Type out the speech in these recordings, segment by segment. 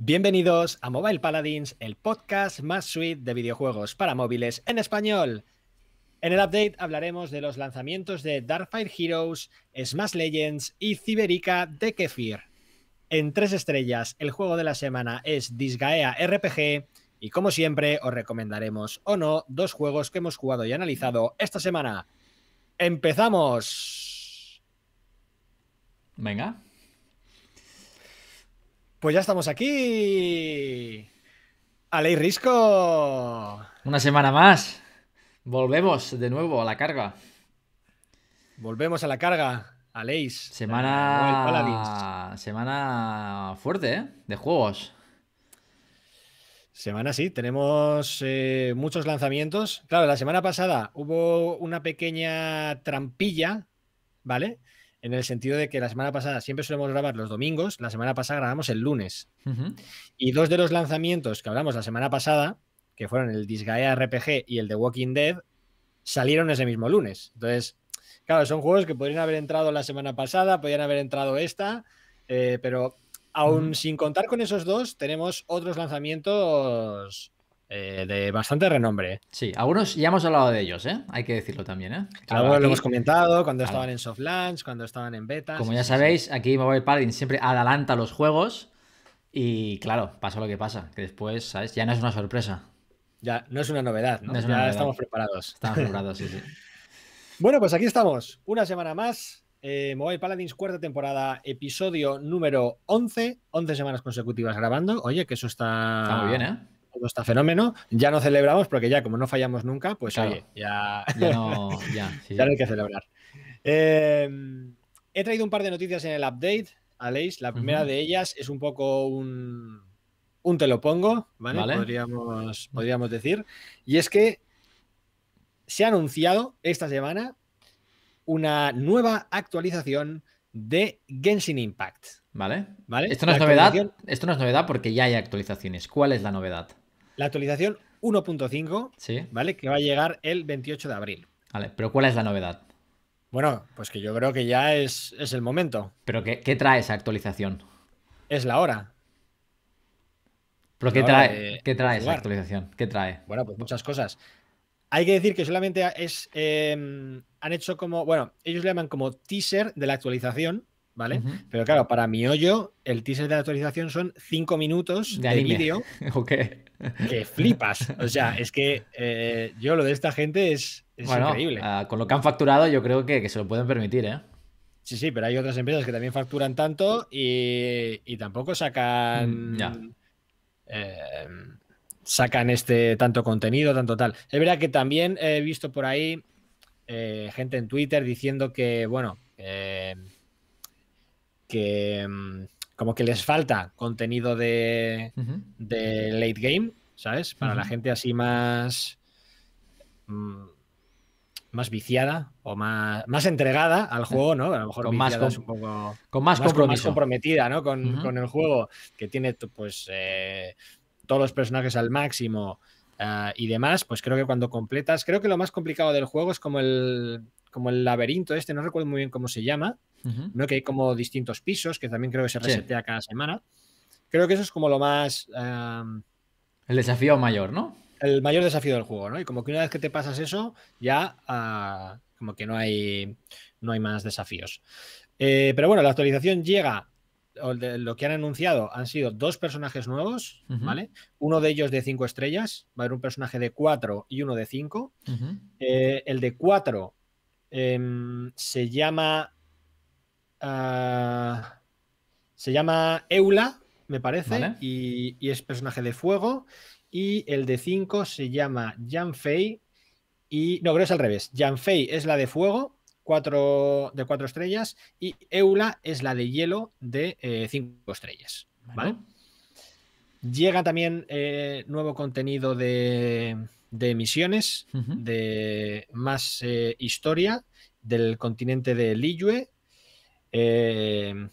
Bienvenidos a Mobile Paladins, el podcast más suite de videojuegos para móviles en español. En el update hablaremos de los lanzamientos de Darkfire Heroes, Smash Legends y Ciberica de Kefir. En tres estrellas, el juego de la semana es Disgaea RPG y como siempre os recomendaremos o no dos juegos que hemos jugado y analizado esta semana. ¡Empezamos! Venga. Pues ya estamos aquí. ley Risco. Una semana más. Volvemos de nuevo a la carga. Volvemos a la carga. Aleix. Semana. Semana fuerte, ¿eh? De juegos. Semana sí, tenemos eh, muchos lanzamientos. Claro, la semana pasada hubo una pequeña trampilla, ¿vale? en el sentido de que la semana pasada siempre solemos grabar los domingos, la semana pasada grabamos el lunes. Y dos de los lanzamientos que hablamos la semana pasada, que fueron el Disgaea RPG y el The Walking Dead, salieron ese mismo lunes. Entonces, claro, son juegos que podrían haber entrado la semana pasada, podrían haber entrado esta, eh, pero aún sin contar con esos dos, tenemos otros lanzamientos eh, de bastante renombre. ¿eh? Sí, algunos ya hemos hablado de ellos, ¿eh? hay que decirlo también. algunos lo hemos comentado cuando estaban en soft launch, cuando estaban en beta. Como ya sabéis, aquí Mobile Paladin siempre adelanta los juegos y claro, pasa lo que pasa, que después, ¿sabes? Ya no es una sorpresa. Ya, no es una novedad, ¿no? estamos preparados. Estamos preparados, sí, sí. Bueno, pues aquí estamos, una semana más. Mobile Paladins, cuarta temporada, episodio número 11, 11 semanas consecutivas grabando. Oye, que eso está... Está muy bien, ¿eh? está fenómeno. Ya no celebramos porque ya, como no fallamos nunca, pues ya, no, hay que celebrar. Em, he traído un par de noticias en el update, Aleix. La primera de ellas es un poco un, un te lo pongo, ¿vale? Podríamos, podríamos decir. Y es que se ha anunciado esta semana una nueva actualización de Genshin Impact. ¿Vale? ¿Vale? Esto es novedad. Esto no es novedad porque ya hay actualizaciones. ¿Cuál es la novedad? La actualización 1.5, ¿Sí? ¿vale? Que va a llegar el 28 de abril. Vale, pero ¿cuál es la novedad? Bueno, pues que yo creo que ya es, es el momento. ¿Pero qué, trae esa actualización? Es la hora. ¿Pero qué, trae, trae esa actualización? ¿Qué trae? Bueno, pues muchas cosas. Hay que decir que solamente es, em, han hecho como, bueno, ellos le llaman como teaser de la actualización, ¿vale? Pero claro, para mi hoyo, el teaser de la actualización son cinco minutos de, vídeo vídeo ¡Qué que flipas. O sea, es que eh, yo lo de esta gente es, es increíble. Ah, con lo que han facturado, yo creo que, se lo pueden permitir, ¿eh? Sí, sí, pero hay otras empresas que también facturan tanto y, tampoco sacan. Mm, em, sacan este tanto contenido, tanto tal. Es verdad que también he visto por ahí eh, gente en Twitter diciendo que, bueno, que mm, como que les falta contenido de, late game, ¿sabes? Para la gente así más mm, más viciada o más, más entregada al juego, ¿no? A lo mejor con más, con más, comprometida, ¿no? Con, el juego, que tiene pues eh, todos los personajes al máximo ah, y demás, pues creo que cuando completas, creo que lo más complicado del juego es como el, como el laberinto este, no recuerdo muy bien cómo se llama, ¿no? Que hay como distintos pisos, que también creo que se resetea cada semana. Creo que eso es como lo más. el desafío mayor, ¿no? El mayor desafío del juego, ¿no? Y como que una vez que te pasas eso, ya ah, como que no hay, no hay más desafíos. Eh, pero bueno, la actualización llega lo que han anunciado han sido dos personajes nuevos, ¿vale? Uno de ellos de cinco estrellas, va a haber un personaje de cuatro y uno de cinco. Eh, el de cuatro em, se llama Ah, se llama Eula, me parece, y, es personaje de fuego. Y el de 5 se llama Janfei. Y no, creo es al revés. Yanfei es la de fuego, cuatro, de cuatro estrellas, y Eula es la de hielo de 5 eh, estrellas. ¿Vale? Llega también eh, nuevo contenido de, de misiones, de más eh, historia del continente de Liyue eh,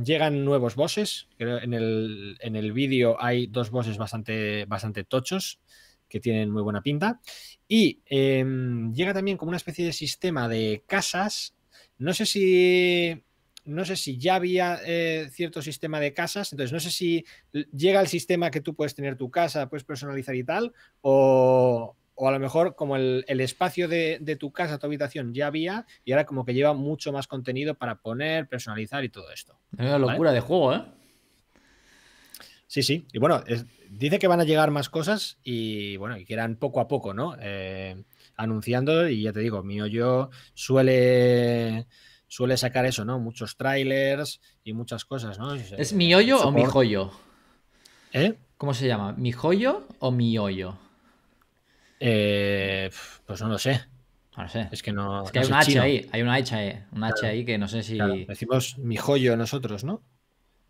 llegan nuevos bosses. En el, en el vídeo hay dos bosses bastante, bastante tochos que tienen muy buena pinta. Y em, llega también como una especie de sistema de casas. No sé si. No sé si ya había eh, cierto sistema de casas, entonces no sé si llega el sistema que tú puedes tener tu casa, puedes personalizar y tal, o, o a lo mejor como el, espacio de, tu casa, tu habitación ya había y ahora como que lleva mucho más contenido para poner, personalizar y todo esto. Es una locura de juego, ¿eh? Sí, sí. Y bueno, dice que van a llegar más cosas y bueno, y que eran poco a poco, ¿no? Eh, anunciando y ya te digo, mi hoyo suele suele sacar eso, ¿no? Muchos trailers y muchas cosas, ¿no? ¿Es mi hoyo o mi joyo? ¿Eh? ¿Cómo se llama? ¿Mi joyo o mi hoyo? Eh, pues no lo sé. No lo sé. Es que no. hay, un H ahí, hay H ahí. que no sé si. Decimos mi joyo nosotros, ¿no?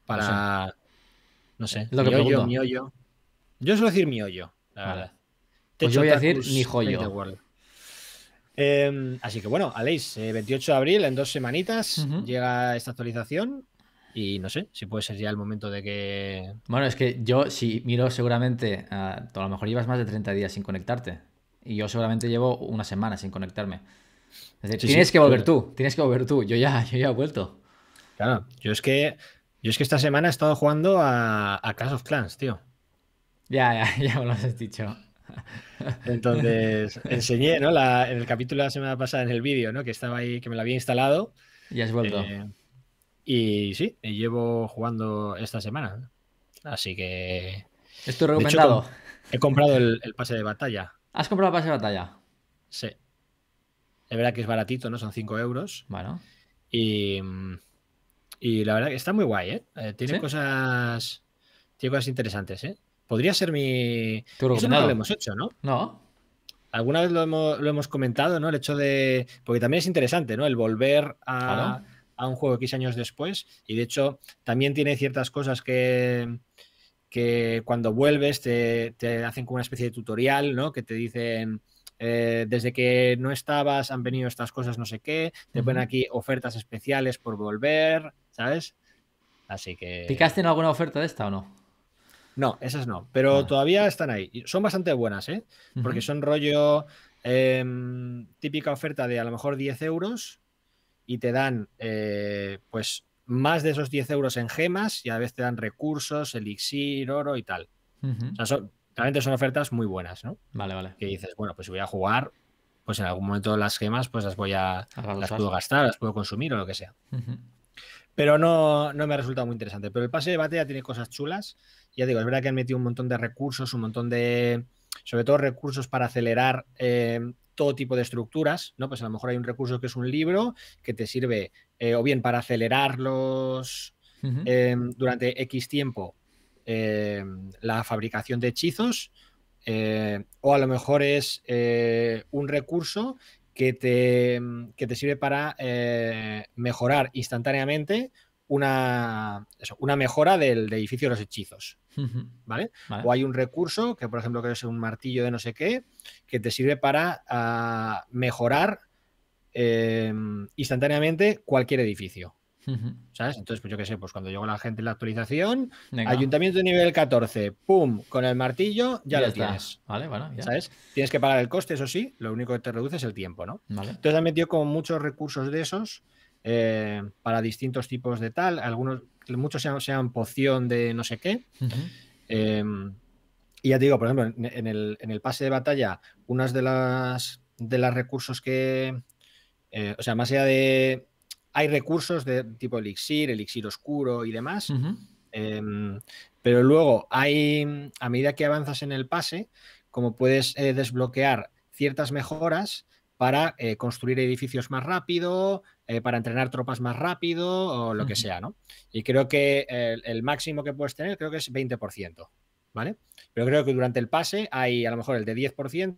Para. No sé. hoyo, Yo suelo decir mi hoyo, la verdad. Pues yo voy a decir mi joyo. Em, así que bueno, Aleix, 28 eh, de abril, en dos semanitas, llega esta actualización. Y no sé, si puede ser ya el momento de que. Bueno, es que yo, si miro seguramente, ah, a lo mejor llevas más de 30 días sin conectarte. Y yo seguramente llevo una semana sin conectarme. tienes que volver tú, tienes que volver tú. Yo ya, yo ya he vuelto. Claro, yo es que. Yo es que esta semana he estado jugando a, a Clash of Clans, tío. Ya, ya, ya me lo has dicho. Entonces, enseñé, ¿no? La, en el capítulo de la semana pasada en el vídeo, ¿no? Que estaba ahí, que me lo había instalado. Y has vuelto. Eh, y sí, llevo jugando esta semana. Así que. Estoy recomendado? he comprado el, pase de batalla. ¿Has comprado el pase de batalla? Sí. Es verdad que es baratito, ¿no? Son 5 euros. Bueno. Y, mm, y, la verdad que está muy guay, ¿eh? eh tiene cosas. Tiene cosas interesantes, ¿eh? Podría ser mi. Eso lo hemos hecho, ¿no? No. Alguna vez lo hemos, comentado, ¿no? El hecho de. Porque también es interesante, ¿no? El volver a a un juego X años después. Y de hecho, también tiene ciertas cosas que, que cuando vuelves te, hacen como una especie de tutorial, ¿no? Que te dicen. Eh, desde que no estabas han venido estas cosas, no sé qué, te ponen aquí ofertas especiales por volver, ¿sabes? Así que. ¿Picaste en alguna oferta de esta o no? No, esas no, pero todavía están ahí. Son bastante buenas, ¿eh? Porque son rollo em, típica oferta de a lo mejor 10 euros y te dan eh, pues más de esos 10 euros en gemas y a veces te dan recursos, elixir, oro y tal. realmente son ofertas muy buenas, ¿no? Vale, vale. Que dices, bueno, pues si voy a jugar, pues en algún momento las gemas pues las voy a, las puedo gastar, las puedo consumir o lo que sea. Pero no, no me ha resultado muy interesante. Pero el pase de batalla tiene cosas chulas. Ya digo, es verdad que han metido un montón de recursos, un montón de, sobre todo recursos para acelerar eh, todo tipo de estructuras, ¿no? Pues a lo mejor hay un recurso que es un libro que te sirve eh, o bien para acelerarlos eh, durante X tiempo eh, la fabricación de hechizos, o a lo mejor es un recurso que te, que te sirve para mejorar instantáneamente una, una mejora del edificio de los hechizos. ¿vale? O hay un recurso que, por ejemplo, que es un martillo de no sé qué, que te sirve para ah, mejorar em, instantáneamente cualquier edificio. ¿Sabes? Entonces, pues yo qué sé, pues cuando llegó la gente en la actualización, ayuntamiento de nivel 14, pum, con el martillo, ya, lo tienes. Vale, bueno, ya. ¿Sabes? Tienes que pagar el coste, eso sí, lo único que te reduce es el tiempo, ¿no? Entonces han metido como muchos recursos de esos eh, para distintos tipos de tal. Algunos, muchos sean poción de no sé qué. Em, y ya te digo, por ejemplo, en, el, pase de batalla, unas de las de los recursos que. Eh, o sea, más allá de. Hay recursos de tipo elixir, elixir oscuro y demás. Em, pero luego hay. A medida que avanzas en el pase, como puedes eh, desbloquear ciertas mejoras para eh, construir edificios más rápido, eh, para entrenar tropas más rápido o lo que sea, ¿no? Y creo que el, máximo que puedes tener creo que es 20%, ¿vale? Pero creo que durante el pase hay a lo mejor el de 10%,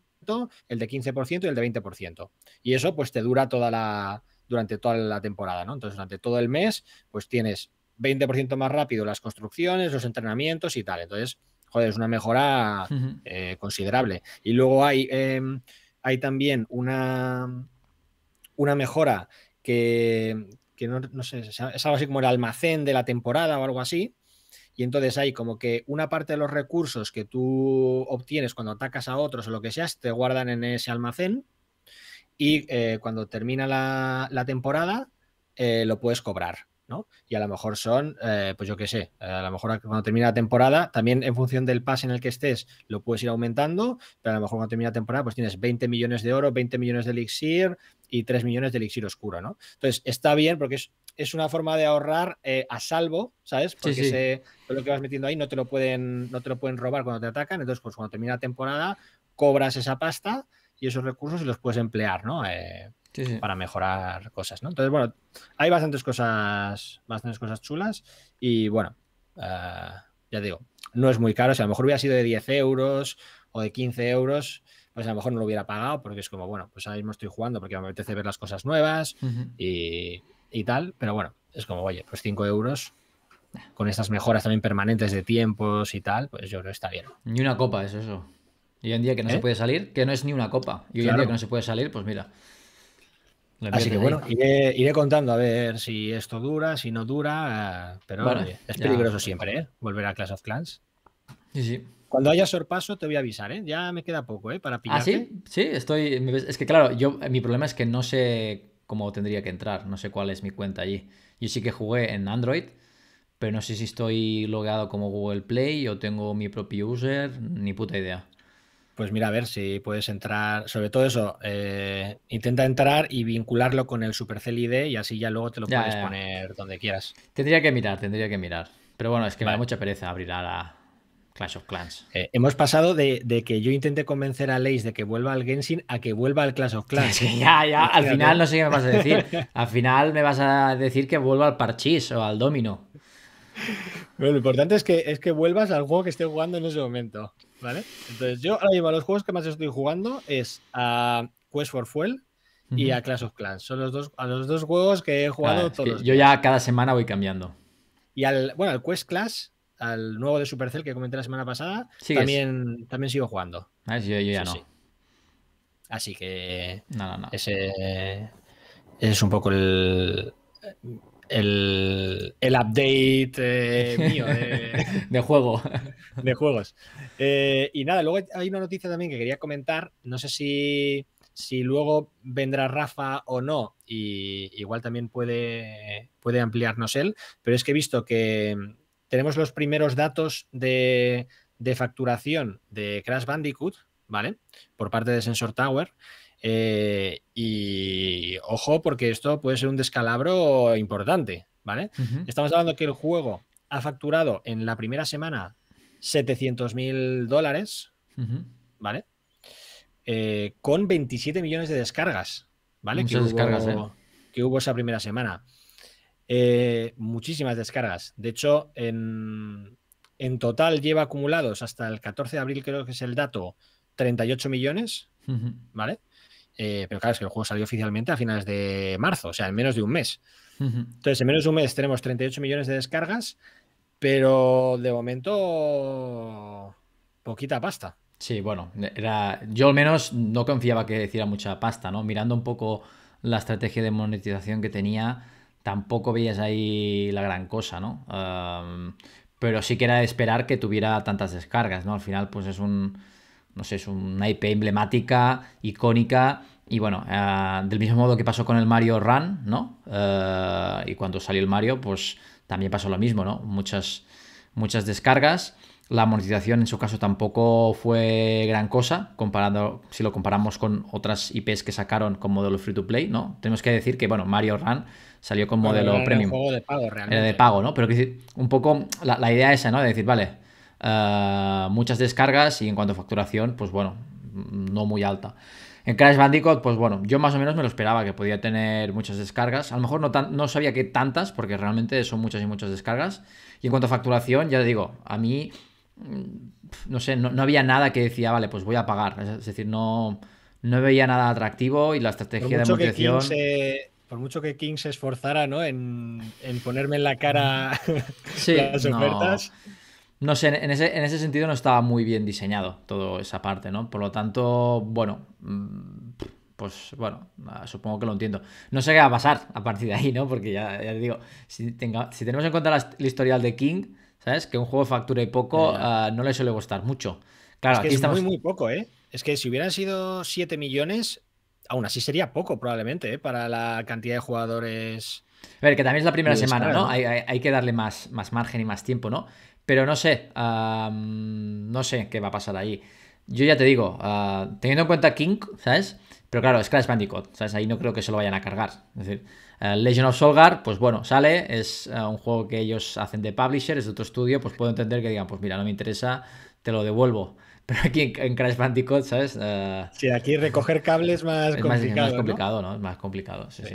el de 15% y el de 20%. Y eso pues te dura toda la durante toda la temporada, ¿no? Entonces, durante todo el mes, pues tienes 20% más rápido las construcciones, los entrenamientos y tal. Entonces, joder, es una mejora eh, considerable. Y luego hay, em, hay también una, una mejora que, no, sé, es algo así como el almacén de la temporada o algo así. Y entonces hay como que una parte de los recursos que tú obtienes cuando atacas a otros o lo que sea, te guardan en ese almacén. Y eh, cuando termina la, temporada, eh, lo puedes cobrar. ¿no? Y a lo mejor son, eh, pues yo qué sé, a lo mejor cuando termina la temporada, también en función del pase en el que estés, lo puedes ir aumentando, pero a lo mejor cuando termina la temporada, pues tienes 20 millones de oro, 20 millones de elixir, y 3 millones de elixir oscuro, ¿no? Entonces, está bien porque es, es una forma de ahorrar eh, a salvo, ¿sabes? Porque lo que vas metiendo ahí no te, lo pueden, no te lo pueden robar cuando te atacan. Entonces, pues cuando termina la temporada, cobras esa pasta y esos recursos y los puedes emplear, ¿no? Eh, para mejorar cosas, ¿no? Entonces, bueno, hay bastantes cosas, bastantes cosas chulas y bueno, eh, ya digo, no es muy caro, a lo mejor hubiera sido de 10 euros o de 15 euros, pues a lo mejor no lo hubiera pagado porque es como, bueno, pues ahora mismo estoy jugando porque me apetece ver las cosas nuevas y, tal, pero bueno, es como, oye, pues 5 euros con estas mejoras también permanentes de tiempos y tal, pues yo creo que está bien. Ni una copa es eso. Y hoy en día que no se ¿Eh? puede salir, que no es ni una copa. Y hoy en día que no se puede salir, pues mira. Así que bueno, iré, contando a ver si esto dura, si no dura, eh, pero es peligroso siempre, ¿eh? Volver a Clash of Clans. Sí, sí. Cuando haya sorpaso te voy a avisar, ¿eh? Ya me queda poco, ¿eh? Para ¿Ah, pillarte. ¿Ah, sí? Sí, estoy... Es que claro, yo... Mi problema es que no sé cómo tendría que entrar. No sé cuál es mi cuenta allí. Yo sí que jugué en Android, pero no sé si estoy logueado como Google Play o tengo mi propio user. Ni puta idea. Pues mira, a ver si puedes entrar, sobre todo eso, eh, intenta entrar y vincularlo con el Supercell ID y así ya luego te lo puedes poner donde quieras. Tendría que mirar, tendría que mirar. Pero bueno, es que me da mucha pereza abrir a la, Clash of Clans. Eh, hemos pasado de, que yo intenté convencer a Leis de que vuelva al Genshin a que vuelva al Clash of Clans. ya, ya, al final no sé qué me vas a decir. Al final me vas a decir que vuelva al parchis o al Domino. lo importante es que, es que vuelvas al juego que esté jugando en ese momento, ¿vale? Entonces yo ahora mismo los juegos que más estoy jugando es a Quest for Fuel y a Clash of Clans. Son los dos, a los dos juegos que he jugado todos. Yo ya cada semana voy cambiando. Y al, bueno, al Quest Clash al nuevo de Supercell que comenté la semana pasada, también, también sigo jugando. Ah, yo, ya no. Así que no, ese es un poco el, el, update eh, mío de, juego. De juegos. Eh, y nada, luego hay una noticia también que quería comentar. No sé si, luego vendrá Rafa o no. Y igual también puede, puede ampliarnos él. Pero es que he visto que, tenemos los primeros datos de, facturación de Crash Bandicoot, ¿vale? Por parte de Sensor Tower. Eh, y ojo, porque esto puede ser un descalabro importante, ¿vale? Estamos hablando que el juego ha facturado en la primera semana 700 mil dólares, ¿vale? Eh, con 27 millones de descargas, ¿vale? Muchas que hubo ¿eh? esa primera semana. Eh, muchísimas descargas. De hecho, en, total lleva acumulados hasta el 14 de abril, creo que es el dato, 38 millones, ¿vale? Eh, pero claro, es que el juego salió oficialmente a finales de marzo, o sea, en menos de un mes. Entonces, en menos de un mes tenemos 38 millones de descargas, pero de momento poquita pasta. Sí, bueno, era, yo al menos no confiaba que decía mucha pasta, ¿no? Mirando un poco la estrategia de monetización que tenía, tampoco veías ahí la gran cosa, ¿no? Em, pero sí que era esperar que tuviera tantas descargas, ¿no? Al final, pues es un, no sé, es una IP emblemática, icónica, y bueno, eh, del mismo modo que pasó con el Mario Run, ¿no? Eh, y cuando salió el Mario, pues también pasó lo mismo, ¿no? Muchas, muchas descargas. La monetización en su caso tampoco fue gran cosa, comparando, si lo comparamos con otras IPs que sacaron con modelo free to play, ¿no? Tenemos que decir que, bueno, Mario Run salió con modelo era premium. Juego de pago, realmente. Era de pago, ¿no? Pero un poco la, idea esa, ¿no? De decir, vale, eh, muchas descargas y en cuanto a facturación, pues bueno, no muy alta. En Crash Bandicoot, pues bueno, yo más o menos me lo esperaba, que podía tener muchas descargas. A lo mejor no, tan, no sabía que tantas, porque realmente son muchas y muchas descargas. Y en cuanto a facturación, ya digo, a mí no sé, no, había nada que decía, vale, pues voy a pagar. Es decir, no, no veía nada atractivo y la estrategia de amortización... por mucho que King se esforzara ¿no? en, ponerme en la cara las ofertas. No, sé, en ese, sentido no estaba muy bien diseñado toda esa parte, ¿no? Por lo tanto, bueno, mm, pues bueno, ah, supongo que lo entiendo. No sé qué va a pasar a partir de ahí, ¿no? Porque ya, ya digo, si, si tenemos en cuenta la, el historial de King, ¿Sabes? Que un juego factura y poco ah, no le suele gustar mucho. Claro, es que es muy, muy poco, ¿eh? Es que si hubieran sido 7 millones, aún así sería poco probablemente, ¿eh? Para la cantidad de jugadores... A ver, que también es la primera semana, ¿no? Hay, que darle más, margen y más tiempo, ¿no? Pero no sé, no sé qué va a pasar ahí. Yo ya te digo, ah, teniendo en cuenta King, ¿sabes? Pero claro, es Crash Bandicoot, ¿sabes? Ahí no creo que se lo vayan a cargar. Es decir, eh, Legend of Solgar, pues bueno, sale, es eh, un juego que ellos hacen de publisher, es de otro estudio, pues puedo entender que digan, pues mira, no me interesa, te lo devuelvo. Pero aquí en, Crash Bandicoot, ¿sabes? Eh, sí, aquí recoger cables más complicado, más, es más complicado. ¿no? Es más complicado, sí. sí.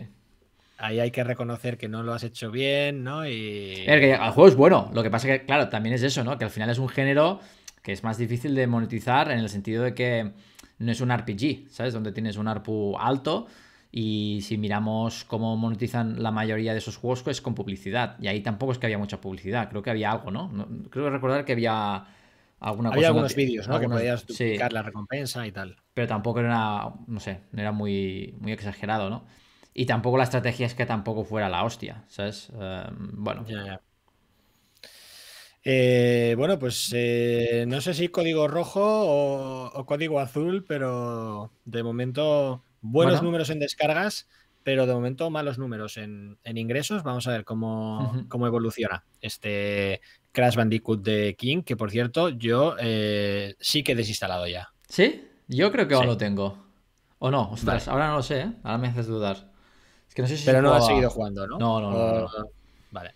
ahí hay que reconocer que no lo has hecho bien, ¿no? Y... El, el, juego es bueno, lo que pasa que, claro, también es eso, ¿no? Que al final es un género que es más difícil de monetizar en el sentido de que no es un RPG, ¿sabes? Donde tienes un ARPU alto y si miramos cómo monetizan la mayoría de esos juegos es pues, con publicidad. Y ahí tampoco es que había mucha publicidad, creo que había algo, ¿no? creo recordar que había alguna había cosa algunos vídeos, ¿no? que podías duplicar la recompensa y tal. Pero tampoco era, no sé, era muy, muy exagerado, ¿no? Y tampoco la estrategia es que tampoco fuera la hostia, ¿sabes? Em, bueno. Eh, bueno, pues eh, no sé si código rojo o, código azul, pero de momento buenos números en descargas, pero de momento malos números en, ingresos. Vamos a ver cómo, evoluciona este Crash Bandicoot de King, que por cierto yo eh, sí que he desinstalado ya. ¿Sí? Yo creo que aún lo tengo. O no, ostras, ahora no lo sé, ahora me haces dudar. Es que no sé si Pero no has seguido jugando, no, no. no, no. Vale.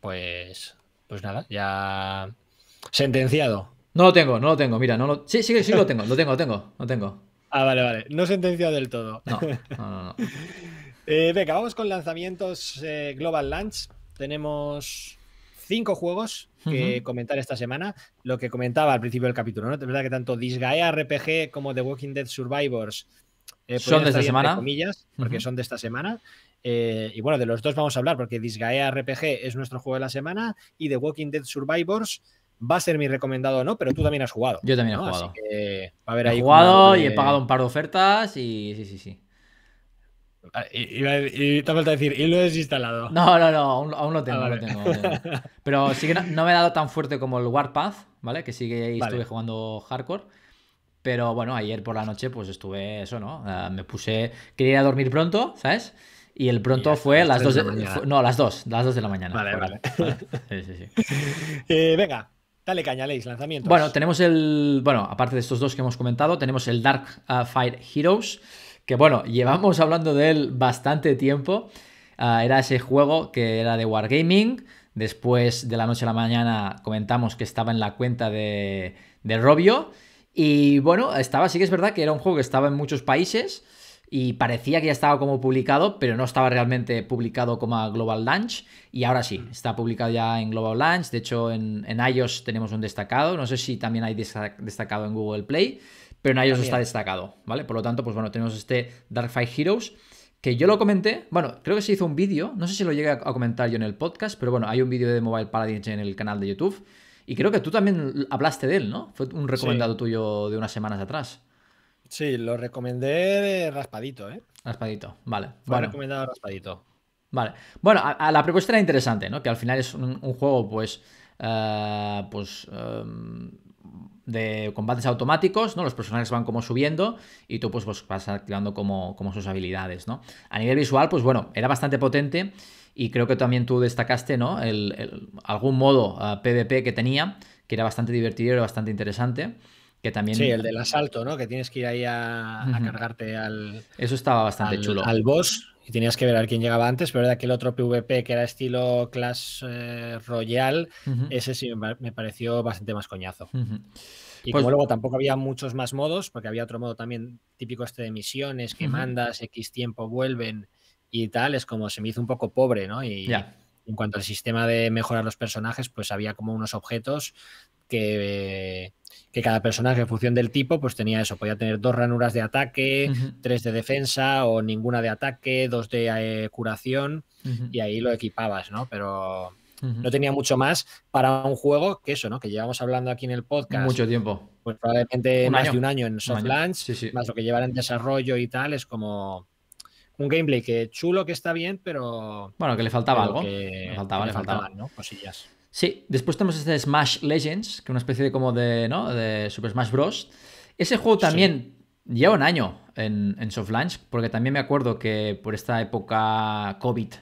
Pues pues nada, ya sentenciado. No lo tengo, no lo tengo, mira, no lo... Sí, sí, sí lo tengo, lo tengo, lo tengo, lo tengo. Ah, vale, vale, no sentenciado del todo. No, eh, venga, vamos con lanzamientos eh, Global Launch. Tenemos cinco juegos que comentar esta semana. Lo que comentaba al principio del capítulo, ¿no? Es verdad que tanto Disgaea RPG como The Walking Dead Survivors eh, son de esta semana. Comillas, porque son de esta semana. y bueno, de los dos vamos a hablar, porque Disgaea RPG es nuestro juego de la semana y The Walking Dead Survivors va a ser mi recomendado o no, pero tú también has jugado. Yo también he jugado. a he jugado y he pagado un par de ofertas y sí, sí, sí. Ah, y, te falta decir, y lo he desinstalado. No, no, no, aún, lo tengo, ah, Pero sí que no, me he dado tan fuerte como el Warpath, ¿vale? Que sigue que estuve jugando hardcore. Pero bueno, ayer por la noche pues estuve eso, ¿no? Ah, me puse, quería ir a dormir pronto, ¿sabes? Y el pronto fue las dos, No, las dos las dos de la mañana. Vale, vale. Eh, venga, dale caña, lanzamiento. lanzamientos. Bueno, tenemos el, bueno, aparte de estos dos que hemos comentado, tenemos el Dark ah, Fire Heroes, que bueno, llevamos hablando de él bastante tiempo. Ah, era ese juego que era de Wargaming. Después de la noche a la mañana comentamos que estaba en la cuenta de, de Robio. Y bueno, estaba, sí que es verdad que era un juego que estaba en muchos países y parecía que ya estaba como publicado, pero no estaba realmente publicado como a Global Launch. Y ahora sí, mm. está publicado ya en Global Launch. De hecho, en, en iOS tenemos un destacado. No sé si también hay destacado en Google Play, pero en iOS está destacado, ¿vale? Por lo tanto, pues bueno, tenemos este Dark Fight Heroes. Que yo lo comenté, bueno, creo que se hizo un vídeo, no sé si lo llegué a comentar yo en el podcast, pero bueno, hay un vídeo de Mobile Paladins en el canal de YouTube y creo que tú también hablaste de él, ¿no? Fue un recomendado tuyo de unas semanas atrás. Sí, lo recomendé raspadito, ¿eh? Raspadito, vale. Fue recomendado raspadito. Vale. Bueno, la propuesta era interesante, ¿no? Que al final es un, juego, pues. Eh, pues. Em, de combates automáticos, ¿no? Los personajes van como subiendo y tú pues, pues, vas activando como, como sus habilidades, ¿no? A nivel visual, pues bueno, era bastante potente y creo que también tú destacaste, ¿no? El, algún modo PvP ah, que tenía, que era bastante divertido, era bastante interesante. Que también... Sí, el del asalto, ¿no? Que tienes que ir ahí a, cargarte al. Eso estaba bastante chulo. Al boss. Y tenías que ver a quién llegaba antes, pero de que el otro PvP que era estilo Clash royal eh, Royale, ese sí me pareció bastante más coñazo. Y como pues luego tampoco había muchos más modos, porque había otro modo también típico este de misiones que mandas, X tiempo vuelven y tal, es como se me hizo un poco pobre, ¿no? Y en cuanto al sistema de mejorar los personajes, pues había como unos objetos que, que, cada personaje en función del tipo, pues tenía eso, podía tener dos ranuras de ataque, tres de defensa o ninguna de ataque, dos de eh, curación y ahí lo equipabas, ¿no? Pero... No tenía mucho más para un juego que eso, ¿no? Que llevamos hablando aquí en el podcast. Mucho tiempo. Pues probablemente más de un año en Soft más lo que llevar en desarrollo y tal, es como un gameplay que chulo, que está bien, pero. Bueno, que le faltaba algo. Le faltaba, le Faltaban, ¿no? Cosillas. Sí, después tenemos este Smash Legends, que es una especie de como de, ¿no? de Super Smash Bros. Ese juego también lleva un año en, Soft Launch, porque también me acuerdo que por esta época COVID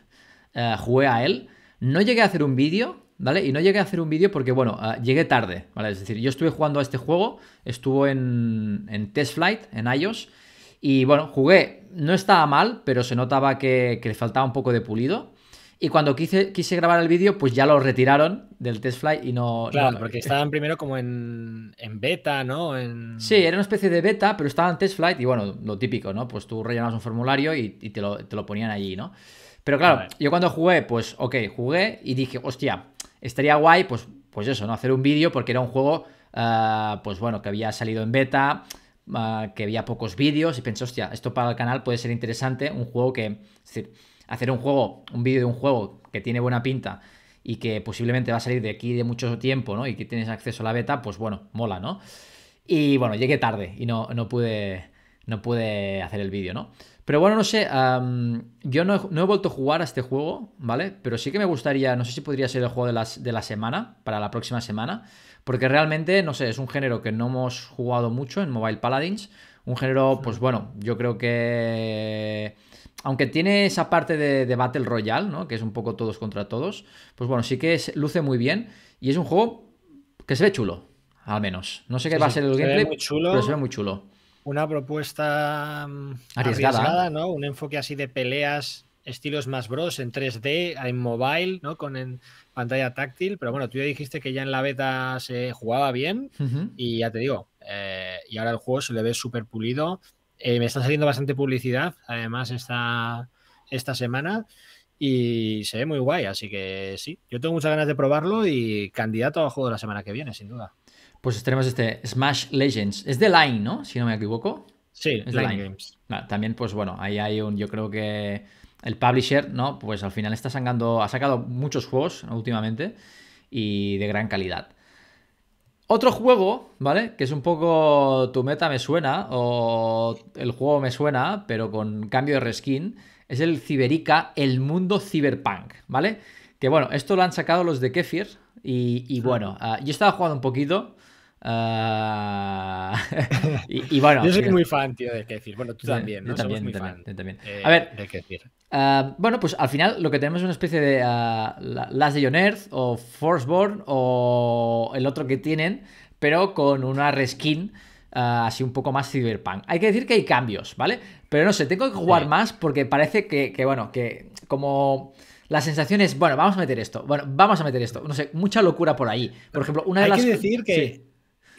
eh, jugué a él. No llegué a hacer un vídeo, ¿vale? Y no llegué a hacer un vídeo porque, bueno, eh, llegué tarde, ¿vale? Es decir, yo estuve jugando a este juego, estuvo en, en Test Flight, en iOS, y bueno, jugué no estaba mal, pero se notaba que, le faltaba un poco de pulido. Y cuando quise, quise grabar el vídeo, pues ya lo retiraron del test flight y no. Claro, porque estaban primero como en, beta, ¿no? Sí, era una especie de beta, pero estaban en flight. y bueno, lo típico, ¿no? Pues tú rellenabas un formulario y, te, lo, te, ponían allí, ¿no? Pero claro, yo cuando jugué, pues ok, jugué y dije, hostia, estaría guay, pues, pues eso, ¿no? Hacer un vídeo porque era un juego, ah, pues bueno, que había salido en beta Ah, que había pocos vídeos y pensé, hostia, esto para el canal puede ser interesante, un juego que, es decir, hacer un juego, un vídeo de un juego que tiene buena pinta y que posiblemente va a salir de aquí de mucho tiempo, ¿no? Y que tienes acceso a la beta, pues bueno, mola, ¿no? Y bueno, llegué tarde y no, pude no pude hacer el vídeo, ¿no? Pero bueno, no sé, yo no he, vuelto a jugar a este juego, ¿vale? Pero sí que me gustaría, no sé si podría ser el juego de, las, de la semana, para la próxima semana. Porque realmente, no sé, es un género que no hemos jugado mucho en Mobile Paladins. Un género, pues bueno, yo creo que aunque tiene esa parte de, Battle Royale, ¿no? Que es un poco todos contra todos. Pues bueno, sí que luce muy bien. Y es un juego que se ve chulo, al menos. No sé qué va a ser el gameplay, pero se ve muy chulo. Una propuesta mm, arriesgada. ¿eh? arriesgada. ¿no? Un enfoque así de peleas estilos más Bros. en 3D, en mobile, ¿no? Con en pantalla táctil. Pero bueno, tú ya dijiste que ya en la beta se jugaba bien. Y ya te digo, eh, y ahora el juego se le ve súper pulido. Eh, me está saliendo bastante publicidad, además, esta, esta semana. Y se ve muy guay, así que sí, yo tengo muchas ganas de probarlo y candidato a juego de la semana que viene, sin duda. Pues tenemos este Smash Legends. Es de Line, ¿no? Si no me equivoco. Sí, es Line, Line, Games. también, pues bueno, ahí hay un, yo creo que el publisher, ¿no? Pues al final está sacando, ha sacado muchos juegos últimamente y de gran calidad. Otro juego, ¿vale? Que es un poco tu meta me suena, o el juego me suena, pero con cambio de reskin, es el Ciberica, el mundo cyberpunk, ¿vale? Que bueno, esto lo han sacado los de Kefir, y, bueno, ah, yo estaba jugando un poquito, ah, y, bueno. Yo soy muy fan, tío, de Kefir. Bueno, tú también, ¿no? también, muy también, fan A ver, Ah, bueno, pues al final lo que tenemos es una especie de ah, Last Day on Earth o Forceborn o el otro que tienen, pero con una reskin ah, así un poco más cyberpunk. Hay que decir que hay cambios, ¿vale? Pero no sé, tengo que jugar más porque parece que, bueno, que como la sensación es, bueno, vamos a meter esto, bueno, vamos a meter esto, no sé, mucha locura por ahí. Por ejemplo, una de hay que decir que...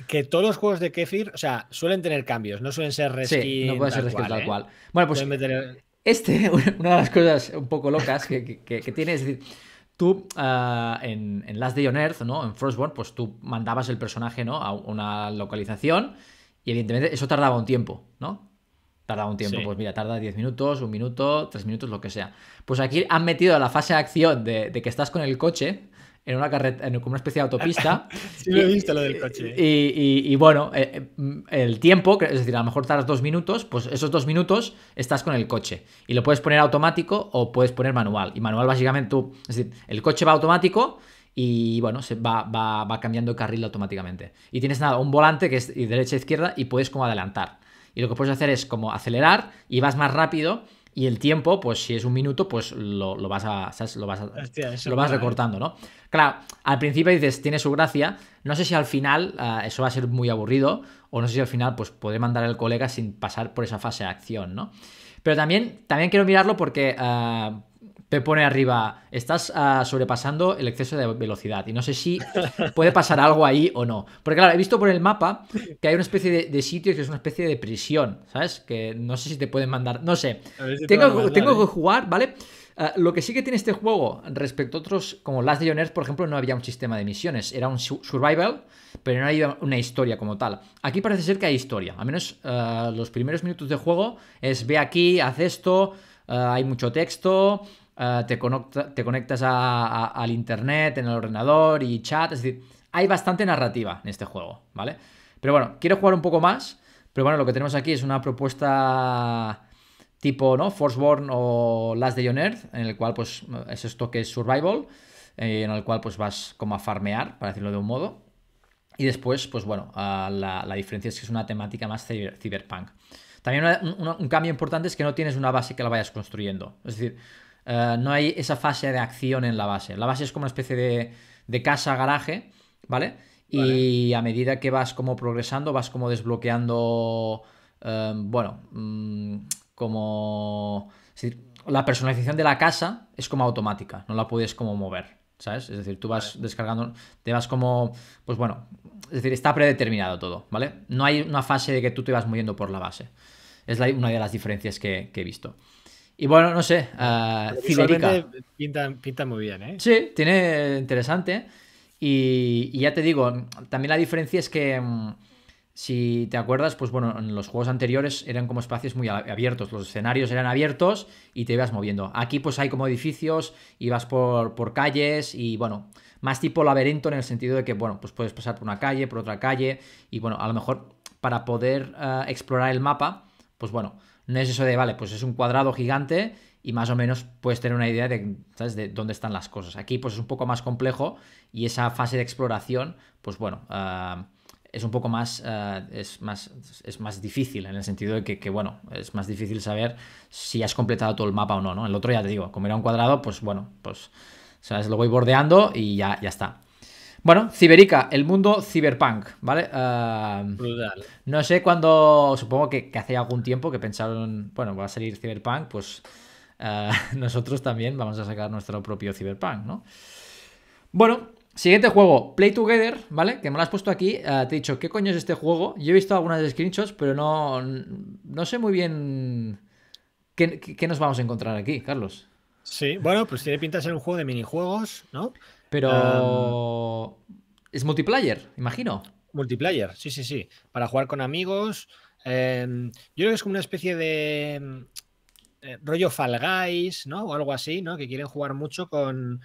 que todos los juegos de Kefir, o sea, suelen tener cambios, no suelen ser reskin. Sí, no puede ser reskin tal, ¿eh? cual. Bueno, pues este, una de las cosas un poco locas que, tiene es decir, tú ah, en, Last Day on Earth, ¿no? En Frostborn, pues tú mandabas el personaje, ¿no? A una localización y evidentemente eso tardaba un tiempo, ¿no? Tardaba un tiempo, pues mira, tarda 10 minutos, un minuto, 3 minutos, lo que sea. Pues aquí han metido a la fase de acción de que estás con el coche en una carretera, en una especie de autopista. sí, lo he visto lo del coche. Y, bueno, eh, eh, mm, el tiempo, es decir, a lo mejor tardas dos minutos, pues esos dos minutos estás con el coche. Y lo puedes poner automático o puedes poner manual. Y manual, básicamente, tú, es decir, el coche va automático y bueno, se va, va cambiando de carril automáticamente. Y tienes nada, un volante que es derecha izquierda y puedes como adelantar. Y lo que puedes hacer es como acelerar y vas más rápido y el tiempo, pues si es un minuto, pues lo, vas a. Lo vas, lo vas ¿eh? recortando, ¿no? Claro, al principio dices, tiene su gracia. No sé si al final ah, eso va a ser muy aburrido. O no sé si al final, pues podré mandar al colega sin pasar por esa fase de acción, ¿no? Pero también, también quiero mirarlo porque. Ah, te pone arriba, estás ah, sobrepasando el exceso de velocidad. Y no sé si puede pasar algo ahí o no. Porque claro, he visto por el mapa que hay una especie de, sitio que es una especie de prisión, ¿sabes? Que no sé si te pueden mandar, no sé. tengo, que eh. jugar, ¿vale? Ah, lo que sí que tiene este juego respecto a otros, como Last Earth por ejemplo, no había un sistema de misiones, era un survival, pero no había una historia como tal. Aquí parece ser que hay historia, al menos ah, los primeros minutos de juego es ve aquí, haz esto, hay mucho texto, eh, te, conectas al internet, en el ordenador y chat. Es decir, hay bastante narrativa en este juego, ¿vale? Pero bueno, quiero jugar un poco más. Pero bueno, lo que tenemos aquí es una propuesta tipo, ¿no? Forceborn o Last Day on Earth, en el cual, pues, es esto que es survival, eh, en el cual, pues, vas como a farmear, para decirlo de un modo. Y después, pues bueno, ah, la, diferencia es que es una temática más cyberpunk. También un cambio importante es que no tienes una base que la vayas construyendo. Es decir, eh, no hay esa fase de acción en la base. La base es como una especie de, casa-garaje, ¿vale? Y a medida que vas como progresando, vas como desbloqueando, eh, bueno, mm, como... Es decir, la personalización de la casa es como automática, no la puedes como mover, ¿sabes? Es decir, tú vas descargando, te vas como, pues bueno, es decir, está predeterminado todo, ¿vale? No hay una fase de que tú te vas moviendo por la base. Es una de las diferencias que he visto. Y bueno, no sé, ah, Pinta, muy bien, ¿eh? Sí, tiene eh, interesante. Y, ya te digo, también la diferencia es que, mm, si te acuerdas, pues bueno, en los juegos anteriores eran como espacios muy abiertos, los escenarios eran abiertos y te ibas moviendo. Aquí pues hay como edificios y vas por, por calles y bueno, más tipo laberinto en el sentido de que, bueno, pues puedes pasar por una calle, por otra calle y bueno, a lo mejor para poder ah, explorar el mapa, pues bueno, no es eso de, vale, pues es un cuadrado gigante y más o menos puedes tener una idea de, ¿sabes? de dónde están las cosas. Aquí pues es un poco más complejo y esa fase de exploración, pues bueno, ah, es un poco más, ah, es más, es más difícil en el sentido de que, bueno, es más difícil saber si has completado todo el mapa o no, ¿no? El otro ya te digo, como era un cuadrado, pues bueno, pues, ¿sabes? Lo voy bordeando y ya, ya está. Bueno, Ciberica, el mundo ciberpunk, ¿vale? Ah, no sé cuándo, supongo que, hace algún tiempo que pensaron, bueno, va a salir ciberpunk, pues ah, nosotros también vamos a sacar nuestro propio ciberpunk, ¿no? Bueno, siguiente juego, Play Together, ¿vale? Que me lo has puesto aquí, ah, te he dicho, ¿qué coño es este juego? Yo he visto algunas screenshots, pero no, no sé muy bien qué, qué nos vamos a encontrar aquí, Carlos. Sí, bueno, pues tiene pinta de ser un juego de minijuegos, ¿no? Pero. es multiplayer, imagino. Multiplayer, sí, sí, sí. Para jugar con amigos. Em, yo creo que es como una especie de. Em, eh, rollo Fall Guys, ¿no? O algo así, ¿no? Que quieren jugar mucho con,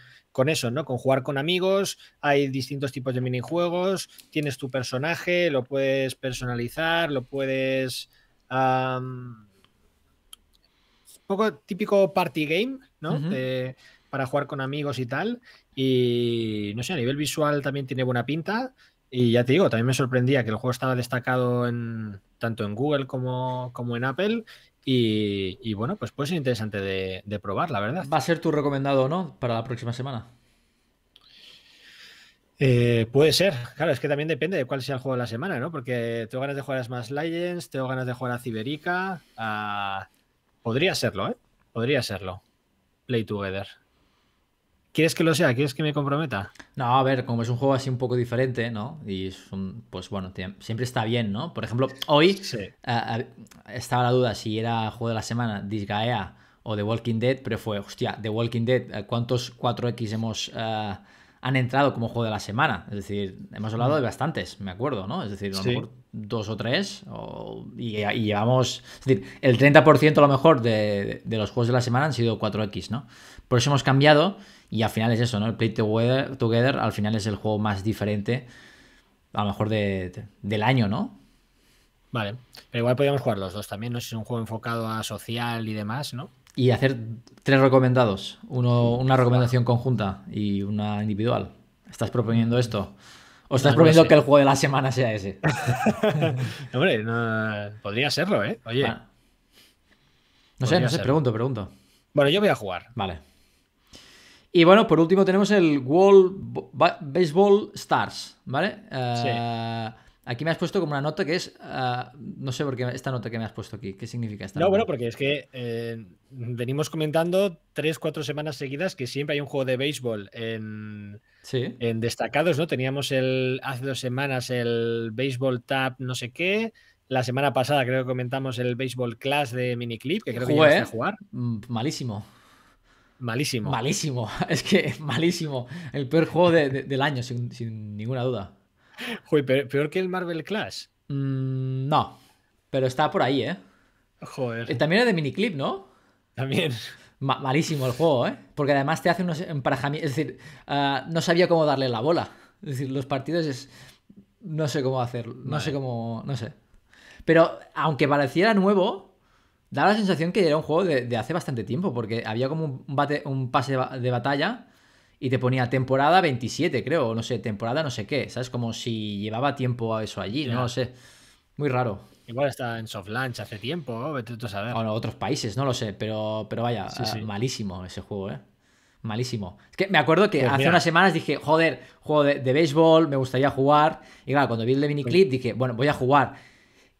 eso, ¿no? Con jugar con amigos, hay distintos tipos de minijuegos, tienes tu personaje, lo puedes personalizar, lo puedes... un poco típico party game, ¿no? para jugar con amigos y tal. Y no sé, a nivel visual también tiene buena pinta. Y ya te digo, también me sorprendía que el juego estaba destacado en, tanto en Google como, como en Apple. Y, bueno, pues puede ser interesante de, probar, la verdad. ¿Va a ser tu recomendado o no para la próxima semana? Eh, puede ser, claro, es que también depende de cuál sea el juego de la semana, ¿no? Porque tengo ganas de jugar a Smash Legends, tengo ganas de jugar a Ciberica, Podría serlo, ¿eh? Podría serlo. Play Together. ¿Quieres que lo sea? ¿Quieres que me comprometa? No, a ver, como es un juego así un poco diferente, ¿no? Y es pues bueno, siempre está bien, ¿no? Por ejemplo, hoy eh, estaba la duda si era juego de la semana Disgaea o The Walking Dead, pero fue, hostia, The Walking Dead, eh, ¿cuántos 4X hemos, eh, han entrado como juego de la semana? Es decir, hemos hablado de mm. bastantes, me acuerdo, ¿no? Es decir, a lo mejor dos o tres, y, llevamos, es decir, el 30% a lo mejor de, de los juegos de la semana han sido 4X, ¿no? Por eso hemos cambiado y al final es eso, ¿no? El Play Together, Together al final es el juego más diferente, a lo mejor de, del año, ¿no? Vale, pero igual podríamos jugar los dos también, no si es un juego enfocado a social y demás, ¿no? Y hacer tres recomendados, uno, una recomendación conjunta y una individual. ¿Estás proponiendo esto? ¿O estás proponiendo que el juego de la semana sea ese? Hombre, no, podría serlo, ¿eh? Oye. Ah. No sé, no sé, pregunto, pregunto. Bueno, yo voy a jugar. Vale. Y bueno, por último tenemos el Wall Baseball Stars, ¿vale? Eh, aquí me has puesto como una nota que es. Eh, no sé por qué esta nota que me has puesto aquí. ¿Qué significa esta No, bueno, porque es que eh, venimos comentando tres, cuatro semanas seguidas que siempre hay un juego de béisbol en, destacados, ¿no? Teníamos el hace dos semanas el béisbol tap, no sé qué. La semana pasada creo que comentamos el béisbol class de Miniclip, que creo que ya a jugar. Mm, malísimo. Malísimo. Malísimo. Es que malísimo. El peor juego del año, sin, ninguna duda. Joder, ¿peor, que el Marvel Clash? Mm, no. Pero está por ahí, ¿eh? Joder. Eh, también es de miniclip, ¿no? También. malísimo el juego, ¿eh? Porque además te hace unos emparejamientos. Es decir, ah, no sabía cómo darle la bola. Es decir, los partidos es. No sé cómo hacerlo. No sé cómo. No sé. Pero aunque pareciera nuevo, da la sensación que era un juego de, hace bastante tiempo, porque había como un, pase de, batalla y te ponía temporada 27, creo, no sé, temporada no sé qué, ¿sabes? Como si llevaba tiempo a eso allí, no lo sé. Muy raro. Igual está en soft launch hace tiempo, ¿no? vete tú a saber. otros países, no lo sé, pero, pero vaya, ah, malísimo ese juego, ¿eh? Malísimo. Es que me acuerdo que pues hace unas semanas dije, joder, juego de, de, béisbol, me gustaría jugar. Y claro, cuando vi el de miniclip pues dije, bueno, voy a jugar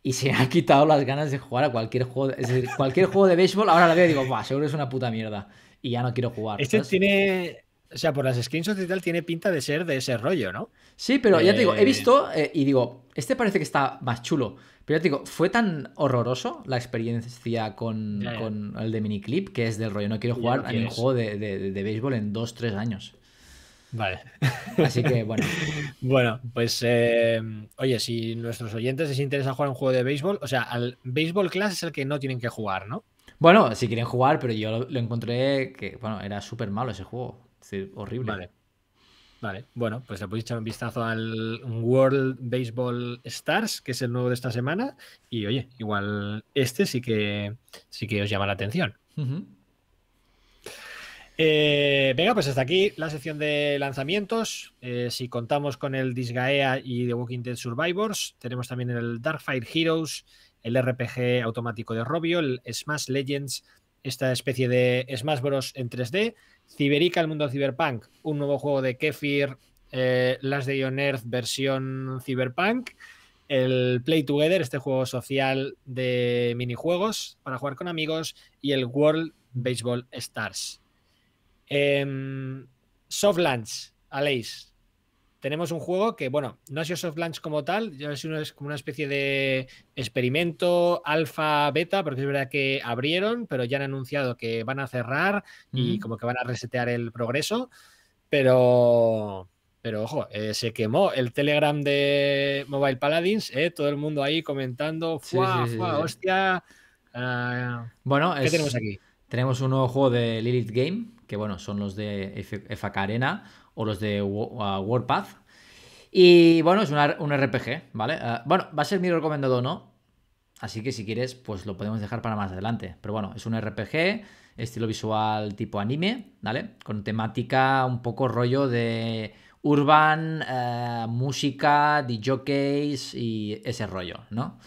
y se ha han quitado las ganas de jugar a cualquier juego. cualquier juego de béisbol, ahora la veo y digo, seguro es una puta mierda. Y ya no quiero jugar. Este tiene. O sea, por las screenshots y tal, tiene pinta de ser de ese rollo, ¿no? Sí, pero ya te digo, he eh, visto eh, y digo, este parece que está más chulo. Pero ya te digo, fue tan horroroso la experiencia con, con el de miniclip, que es del rollo, no quiero jugar a ningún juego de, béisbol en dos tres años. Vale. Así que bueno. bueno, pues eh, oye, si nuestros oyentes les interesa jugar un juego de béisbol, o sea, al béisbol class es el que no tienen que jugar, ¿no? Bueno, si quieren jugar, pero yo lo, encontré que, bueno, era súper malo ese juego. decir, horrible. Vale. Vale, bueno, pues le podéis echar un vistazo al World Baseball Stars, que es el nuevo de esta semana. Y oye, igual este sí que sí que os llama la atención. Eh, venga, pues hasta aquí la sección de lanzamientos. Eh, si contamos con el Disgaea y The Walking Dead Survivors, tenemos también el Darkfire Heroes, el RPG automático de Robio, el Smash Legends, esta especie de Smash Bros. en 3D, Ciberica, el mundo cyberpunk, un nuevo juego de Kefir, eh, Last Day on Earth versión cyberpunk, el Play Together, este juego social de minijuegos para jugar con amigos, y el World Baseball Stars. Em, soft launch, Aleix. Tenemos un juego que, bueno, no ha sido soft launch como tal, ya es, una, como una especie de experimento alfa beta, porque es verdad que abrieron, pero ya han anunciado que van a cerrar y como que van a resetear el progreso. Pero pero ojo, eh, se quemó el Telegram de Mobile Paladins, eh, todo el mundo ahí comentando, ¡fua, hostia! Ah, bueno, ¿qué tenemos aquí? Tenemos un nuevo juego de Lilith Game, que bueno, son los de FK Arena o los de Warpath. Y bueno, es un RPG, ¿vale? Eh, bueno, va a ser mi recomendado, ¿no? Así que si quieres, pues lo podemos dejar para más adelante. Pero bueno, es un RPG, estilo visual tipo anime, ¿vale? Con temática un poco rollo de urban, eh, música, música, DJs y ese rollo, ¿no?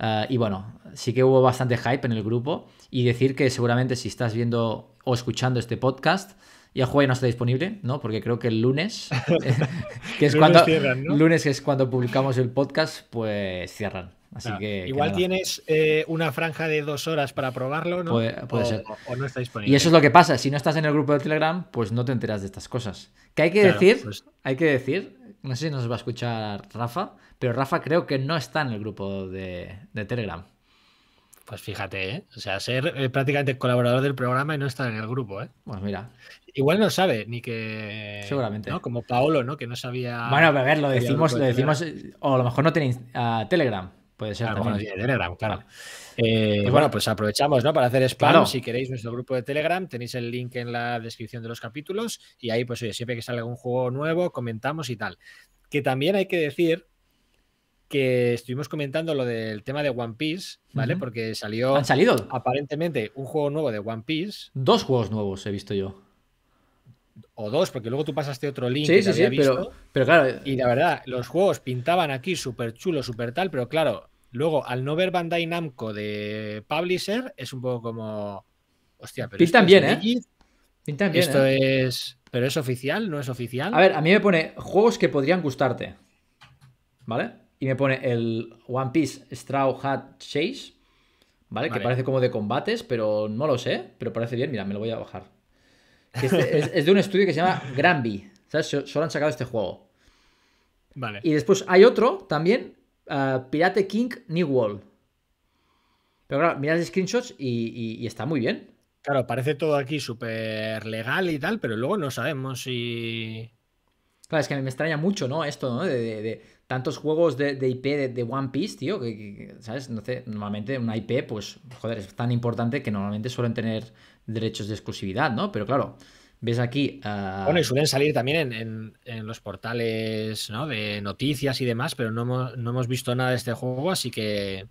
Eh, y bueno, sí que hubo bastante hype en el grupo y decir que seguramente si estás viendo o escuchando este podcast. Y Huawei no está disponible, ¿no? Porque creo que el lunes, que es cuando lunes es cuando publicamos el podcast, pues cierran. Así ah, que, Igual tienes eh, una franja de dos horas para probarlo, ¿no? Puede, ser. O, no está disponible. Y eso es lo que pasa. Si no estás en el grupo de Telegram, pues no te enteras de estas cosas. Que hay que decir, pues. hay que decir, no sé si nos va a escuchar Rafa, pero Rafa creo que no está en el grupo de Telegram. Pues fíjate, ¿eh? O sea, ser eh, prácticamente colaborador del programa y no estar en el grupo, ¿eh? Pues mira. Igual no sabe, ni que. Seguramente. ¿no? Como Paolo, ¿no? Que no sabía. Bueno, a ver, lo decimos, lo decimos. Eh, o a lo mejor no tenéis ah, Telegram. Puede ser. Ah, también. Bueno, Telegram, claro. Eh, pues bueno, pues aprovechamos, ¿no? Para hacer spam. Si queréis nuestro grupo de Telegram, tenéis el link en la descripción de los capítulos. Y ahí, pues, oye, siempre que sale algún juego nuevo, comentamos y tal. Que también hay que decir que estuvimos comentando lo del tema de One Piece, ¿vale? Porque salió. ¿Han salido? Aparentemente, un juego nuevo de One Piece. Dos juegos nuevos he visto yo. O dos, porque luego tú pasaste otro link. Sí, que sí, había sí, visto, pero, claro. Y la verdad, los juegos pintaban aquí súper chulo, súper tal, pero claro, luego al no ver Bandai Namco de Publisher, es un poco como. Hostia, pero. Pintan bien, ¿eh? Pintan bien. Esto ¿eh? es. ¿Pero es oficial? ¿No es oficial? A ver, a mí me pone juegos que podrían gustarte. ¿Vale? y me pone el One Piece Straw Hat Chase, ¿vale? Que parece como de combates, pero no lo sé, pero parece bien. Mira, me lo voy a bajar. Este es, de un estudio que se llama Granby. ¿Sabes? Solo han sacado este juego. Vale. Y después hay otro también, ah, Pirate King New World. Pero claro, miras screenshots y, y, está muy bien. Claro, parece todo aquí súper legal y tal, pero luego no sabemos si. Claro, es que me extraña mucho, ¿no? Esto, ¿no? de, tantos juegos de, IP de, One Piece, tío, que, ¿sabes? No sé, normalmente una IP, pues, joder, es tan importante que normalmente suelen tener derechos de exclusividad, ¿no? Pero claro, ves aquí... Bueno, y suelen salir también en, los portales, ¿no? De noticias y demás, pero no hemos, visto nada de este juego, así que...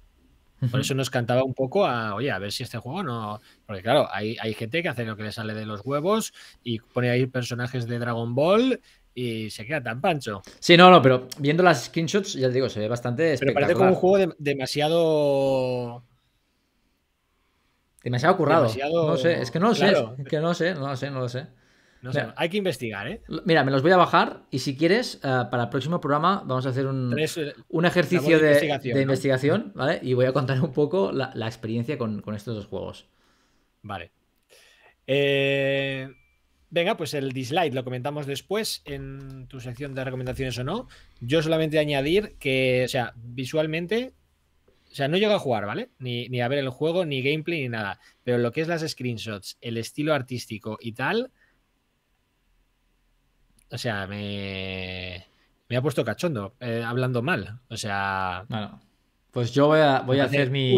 Por eso nos cantaba un poco a, oye, a ver si este juego no. Porque claro, hay, hay gente que hace lo que le sale de los huevos y pone ahí personajes de Dragon Ball y se queda tan pancho. Sí, no, no, pero viendo las screenshots, ya te digo, se ve bastante espectacular. Pero parece como un juego demasiado... Demasiado currado. No sé, es que no lo sé, es que no sé, no lo sé, no lo sé. No sé, hay que investigar, ¿eh? Mira, me los voy a bajar y si quieres, eh, para el próximo programa vamos a hacer un, eh, ejercicio de, investigación, ¿vale? Y voy a contar un poco la, experiencia con, con, estos dos juegos. Vale. Eh... Venga, pues el dislike lo comentamos después en tu sección de recomendaciones o no. Yo solamente añadir que, o sea, visualmente, o sea, no llego a jugar, ¿vale? Ni, a ver el juego, ni gameplay, ni nada. Pero lo que es las screenshots, el estilo artístico y tal, o sea, me, ha puesto cachondo, eh, hablando mal. O sea... Bueno, pues yo voy a, hacer mi...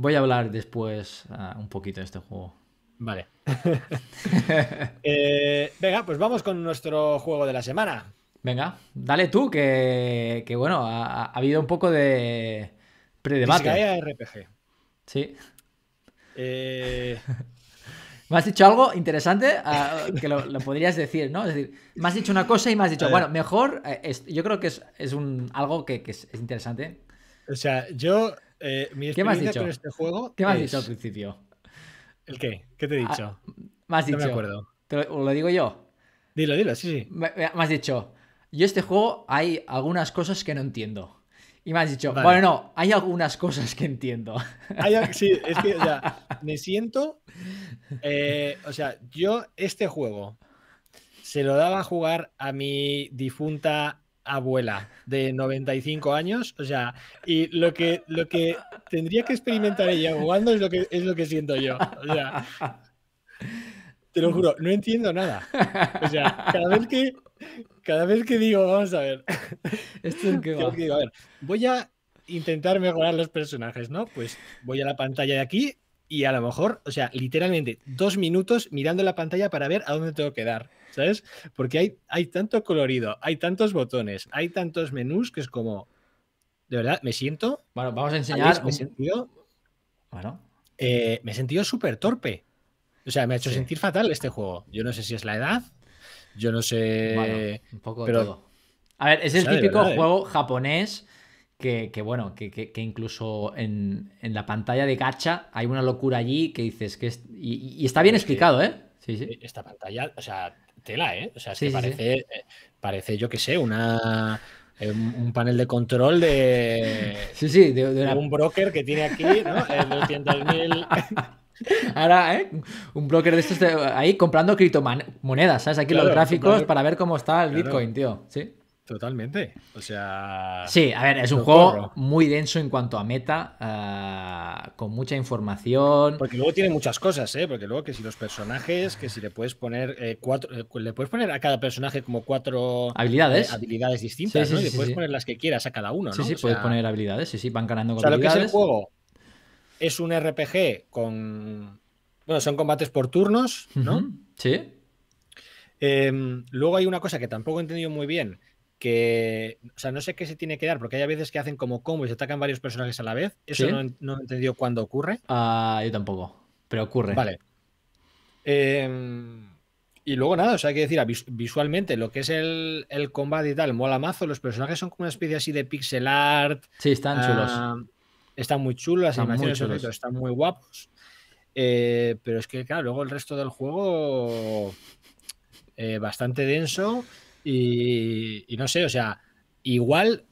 Voy a hablar después ah, un poquito de este juego. Vale. Eh, venga, pues vamos con nuestro juego de la semana. Venga, dale tú, que, bueno, ha, habido un poco de predebate. de RPG. Sí. Eh, me has dicho algo interesante ah, que lo, podrías decir, ¿no? Es decir, me has dicho una cosa y me has dicho, bueno, mejor, eh, yo creo que es, un, algo que, es, interesante. O sea, yo, ¿Qué has dicho? este juego... ¿Qué me has dicho al principio? ¿El qué? ¿Qué te he ah, dicho? has dicho. No me acuerdo. Te lo, digo yo? Dilo, dilo, sí, sí. Me, has dicho, yo este juego hay algunas cosas que no entiendo. Y me has dicho, bueno, no, hay algunas cosas que entiendo. sí, es que, o sea, me siento. Eh, o sea, yo este juego se lo daba a jugar a mi difunta abuela de 95 años, o sea, y lo que, lo que tendría que experimentar ella jugando es lo que, es lo que siento yo. te lo juro, no entiendo nada. O sea, cada vez que, cada vez que digo, vamos a ver, a ver, voy a intentar mejorar los personajes, ¿no? Pues voy a la pantalla de aquí y a lo mejor, o sea, literalmente dos minutos mirando la pantalla para ver a dónde tengo que dar. ¿sabes? Porque hay, hay tanto colorido, hay tantos botones, hay tantos menús que es como, de verdad, me siento... Bueno, vamos a enseñar... Eh, me, he sentido, bueno. me he sentido súper torpe. O sea, me ha hecho sentir fatal este juego. Yo no sé si es la edad, yo no sé... un poco pero, todo. A ver, es el típico juego japonés que, bueno, que, incluso en, la pantalla de gacha hay una locura allí que dices que... Es, y, está bien explicado, ¿eh? Sí, sí. Esta pantalla, o sea, tela, ¿eh? O sea, sí, parece, parece, yo qué sé, una eh, un panel de control de, sí, sí, de, un broker que tiene aquí, ¿no? 200.000. Eh, Ahora, ¿eh? Un broker de estos ahí comprando criptomonedas, ¿sabes? Aquí los gráficos para ver cómo está el Bitcoin, tío. Sí. Totalmente. O sea. Sí, a ver, es un juego muy denso en cuanto a meta, ah, con mucha información. Porque luego tiene muchas cosas, ¿eh? Porque luego que si los personajes, que si le puedes poner eh, cuatro. Eh, le puedes poner a cada personaje como cuatro habilidades. Eh, habilidades distintas, le puedes poner las que quieras a cada uno, ¿no? Sí, sí, puedes poner habilidades, sí, sí, van ganando con O lo que es el juego es un RPG con. Bueno, son combates por turnos, ¿no? Sí. Em, luego hay una cosa que tampoco he entendido muy bien que, o sea, no sé qué se tiene que dar, porque hay veces que hacen como combo y se atacan varios personajes a la vez. Eso no, no, he entendido cuándo ocurre. Ah, yo tampoco, pero ocurre. Vale. Em, y luego nada, o sea, hay que decir, visualmente lo que es el, el combate y tal, mola mazo, los personajes son como una especie así de pixel art. Sí, están ah, chulos. Están muy chulos, las están muy están muy guapos. Eh, pero es que, claro, luego el resto del juego eh, bastante denso y, no sé, o sea, igual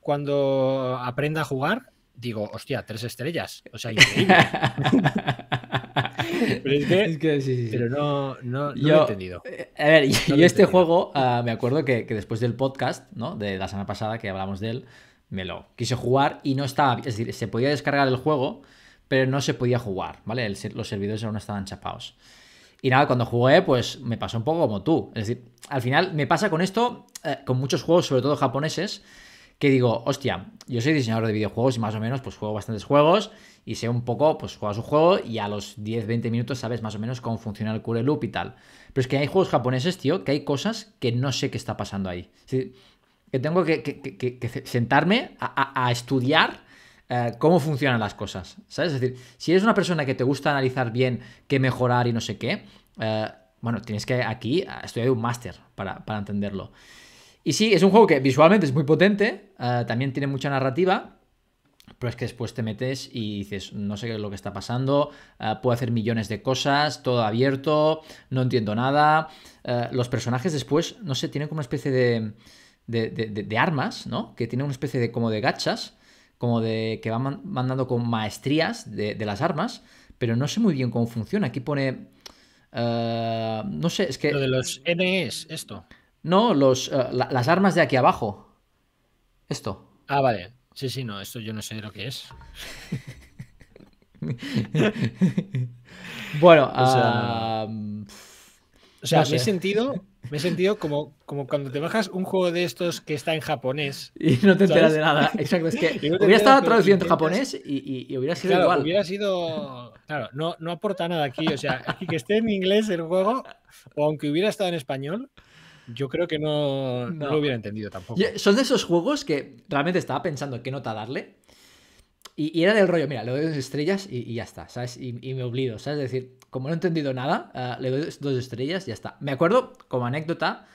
cuando aprenda a jugar, digo, hostia, tres estrellas. O sea, increíble. pero es que, sí, sí. Pero no, no, lo he entendido. Eh, a ver, este juego, ah, me acuerdo que, después del podcast, ¿no? De la semana pasada que hablamos de él, me lo quise jugar y no estaba. Es decir, se podía descargar el juego, pero no se podía jugar, ¿vale? los servidores aún estaban chapados. Y nada, cuando jugué, pues me pasó un poco como tú. Es decir, al final me pasa con esto, eh, con muchos juegos, sobre todo japoneses, que digo, hostia, yo soy diseñador de videojuegos y más o menos pues juego bastantes juegos y sé un poco, pues juegas un juego y a los 10-20 minutos sabes más o menos cómo funciona el Cooler loop y tal. Pero es que hay juegos japoneses, tío, que hay cosas que no sé qué está pasando ahí. Es decir, que tengo que, sentarme a estudiar eh, cómo funcionan las cosas, ¿sabes? Es decir, si eres una persona que te gusta analizar bien qué mejorar y no sé qué, eh, bueno, tienes que aquí eh, estudiar un máster para, entenderlo. Y sí, es un juego que visualmente es muy potente, también tiene mucha narrativa, pero es que después te metes y dices, no sé qué es lo que está pasando, puedo hacer millones de cosas, todo abierto, no entiendo nada. los personajes después, no sé, tienen como una especie de, de, de, de armas, ¿no? Que tienen una especie de como de gachas como de que va mandando con maestrías de, las armas, pero no sé muy bien cómo funciona. Aquí pone... Eh, no sé, es que... Lo de los NEs, esto. No, eh, las armas de aquí abajo. Esto. Ah, vale. Sí, sí, no, esto yo no sé lo que es. bueno, o o sea, me, he sentido, me he sentido como, como cuando te bajas un juego de estos que está en japonés. Y no te enteras de nada. Exacto, es que hubiera estado traduciendo japonés y, y, hubiera sido claro, igual. Hubiera sido. Claro, no, no aporta nada aquí. O sea, que esté en inglés el juego, o aunque hubiera estado en español, yo creo que no, no. lo hubiera entendido tampoco. son de esos juegos que realmente estaba pensando qué nota darle. Y, y era del rollo, mira, le doy dos estrellas y, ya está, ¿sabes? Y, me olvido, ¿sabes? Es decir, como no he entendido nada, eh, le doy dos estrellas y ya está. Me acuerdo, como anécdota,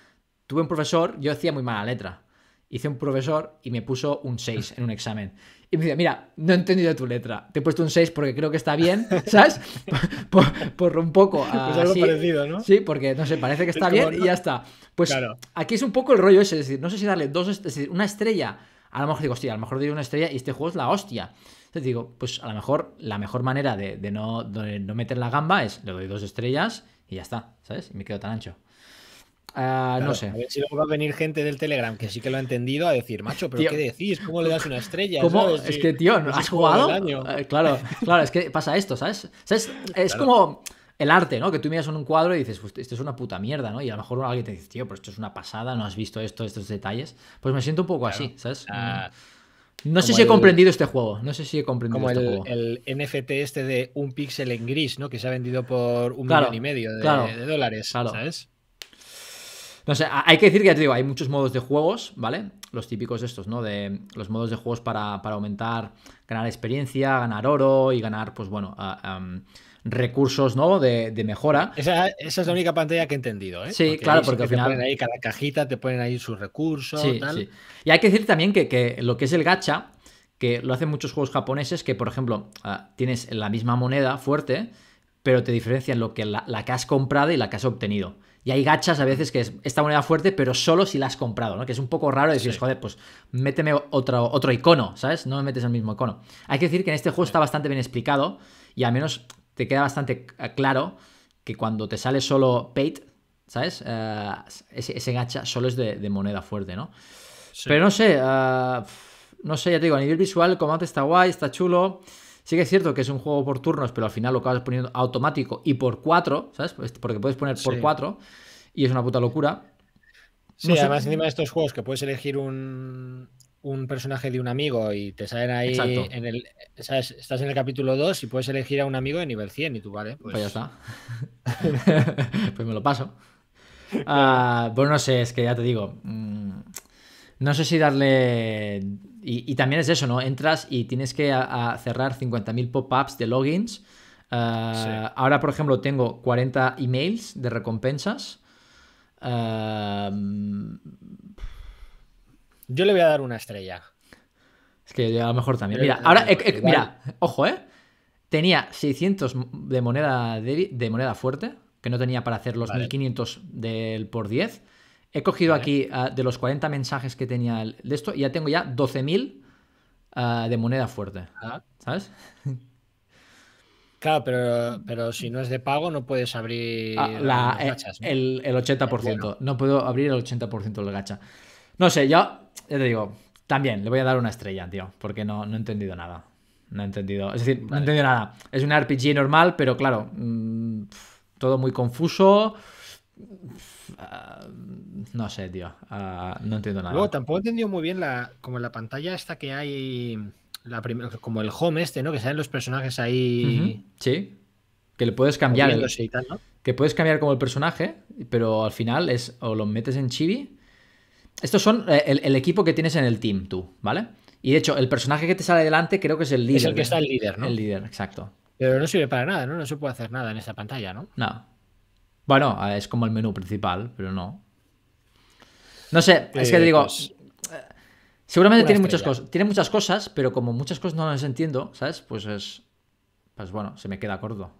tuve un profesor, yo hacía muy mala letra. Hice un profesor y me puso un 6 en un examen. Y me decía, mira, no he entendido tu letra. Te he puesto un 6 porque creo que está bien, ¿sabes? por, un poco. pues ah, algo sí, parecido, ¿no? Sí, porque, no sé, parece que está bien y ya está. Pues aquí es un poco el rollo ese, es decir, no sé si darle dos, es decir, una estrella. A lo mejor digo, hostia, a lo mejor doy una estrella y este juego es la hostia digo, pues a lo mejor la mejor manera de, no, no, meter la gamba es le doy dos estrellas y ya está, ¿sabes? Y me quedo tan ancho. Ah, no sé. A ver si luego va a venir gente del Telegram que sí que lo ha entendido a decir, macho, pero ¿qué decís? ¿Cómo le das una estrella? ¿Cómo? Es que, tío, pues ¿no has jugado? Eh, claro, claro, es que pasa esto, ¿sabes? Es como el arte, ¿no? Que tú miras un cuadro y dices, pues esto es una puta mierda, ¿no? Y a lo mejor alguien te dice, tío, pero esto es una pasada, no has visto esto, estos detalles. Pues me siento un poco así, ¿sabes? Ah. Mm. No sé si he comprendido este juego. No sé si he comprendido este el, juego. el, NFT este de un píxel en gris, ¿no? Que se ha vendido por un millón y medio de, dólares, ¿sabes? No sé, hay que decir que ya te digo, hay muchos modos de juegos, ¿vale? Los típicos estos, ¿no? De los modos de juegos para, aumentar, ganar experiencia, ganar oro y ganar, pues bueno, recursos ¿no? de, mejora. Esa, es la única pantalla que he entendido. ¿eh? Sí, claro, porque al final. Te ponen ahí cada cajita, te ponen ahí sus recursos. tal. Y hay que decir también que, lo que es el gacha, que lo hacen muchos juegos japoneses, que por ejemplo ah, tienes la misma moneda fuerte, pero te diferencian lo que la, que has comprado y la que has obtenido. Y hay gachas a veces que es esta moneda fuerte, pero solo si la has comprado, ¿no? Que es un poco raro decir, joder, pues méteme otro, otro icono, ¿sabes? No me metes el mismo icono. Hay que decir que en este juego está bastante bien explicado y al menos te queda bastante eh, claro que cuando te sale solo paid, ¿sabes? Eh, ese, ese, gacha solo es de, moneda fuerte, ¿no? Pero no sé, eh, no sé, ya te digo, a nivel visual el combate está guay, está chulo. Sí que es cierto que es un juego por turnos, pero al final lo acabas poniendo automático y por cuatro, ¿sabes? Pues, porque puedes poner por cuatro y es una puta locura. Sí, además encima de estos juegos que puedes elegir un, un personaje de un amigo y te salen ahí en el estás en el capítulo 2 y puedes elegir a un amigo de nivel 100 y tú vale pues, pues ya está pues me lo paso ah, bueno no sé es que ya te digo mm, no sé si darle y, también es eso no entras y tienes que cerrar 50.000 pop-ups de logins ah, ahora por ejemplo tengo 40 emails de recompensas ah, yo le voy a dar una estrella. Es que a lo mejor también. Mira, ahora, eh, eh, mira, ojo, ¿eh? Tenía 600 de moneda, de, moneda fuerte, que no tenía para hacer los 1500 del por 10. He cogido aquí ah, de los 40 mensajes que tenía de esto, y ya tengo ya 12.000 ah, de moneda fuerte. Ah. ¿Sabes? Claro, pero, pero si no es de pago no puedes abrir la, eh, El, 80%. No puedo abrir el 80% del gacha. No sé, ya ya te digo, también le voy a dar una estrella, tío, porque no, no he entendido nada. No he entendido. Es decir, no he entendido nada. Es un RPG normal, pero claro, mm, todo muy confuso. Mm, ah, no sé, tío. Ah, no entiendo nada. Luego tampoco he entendido muy bien la, como la pantalla esta que hay. La como el home este, ¿no? Que salen los personajes ahí. Sí. Que le puedes cambiar. Que puedes cambiar como el personaje, pero al final es o lo metes en chibi estos son eh, el, equipo que tienes en el team tú, ¿vale? Y de hecho, el personaje que te sale delante creo que es el líder. Es el que está el líder, ¿no? El líder, exacto. Pero no sirve para nada, ¿no? No se puede hacer nada en esa pantalla, ¿no? No. Bueno, eh, es como el menú principal, pero no. No sé, es que te digo. Pues, eh, seguramente tiene muchas cosas. Tiene muchas cosas, pero como muchas cosas no las entiendo, ¿sabes? Pues es. Pues bueno, se me queda corto.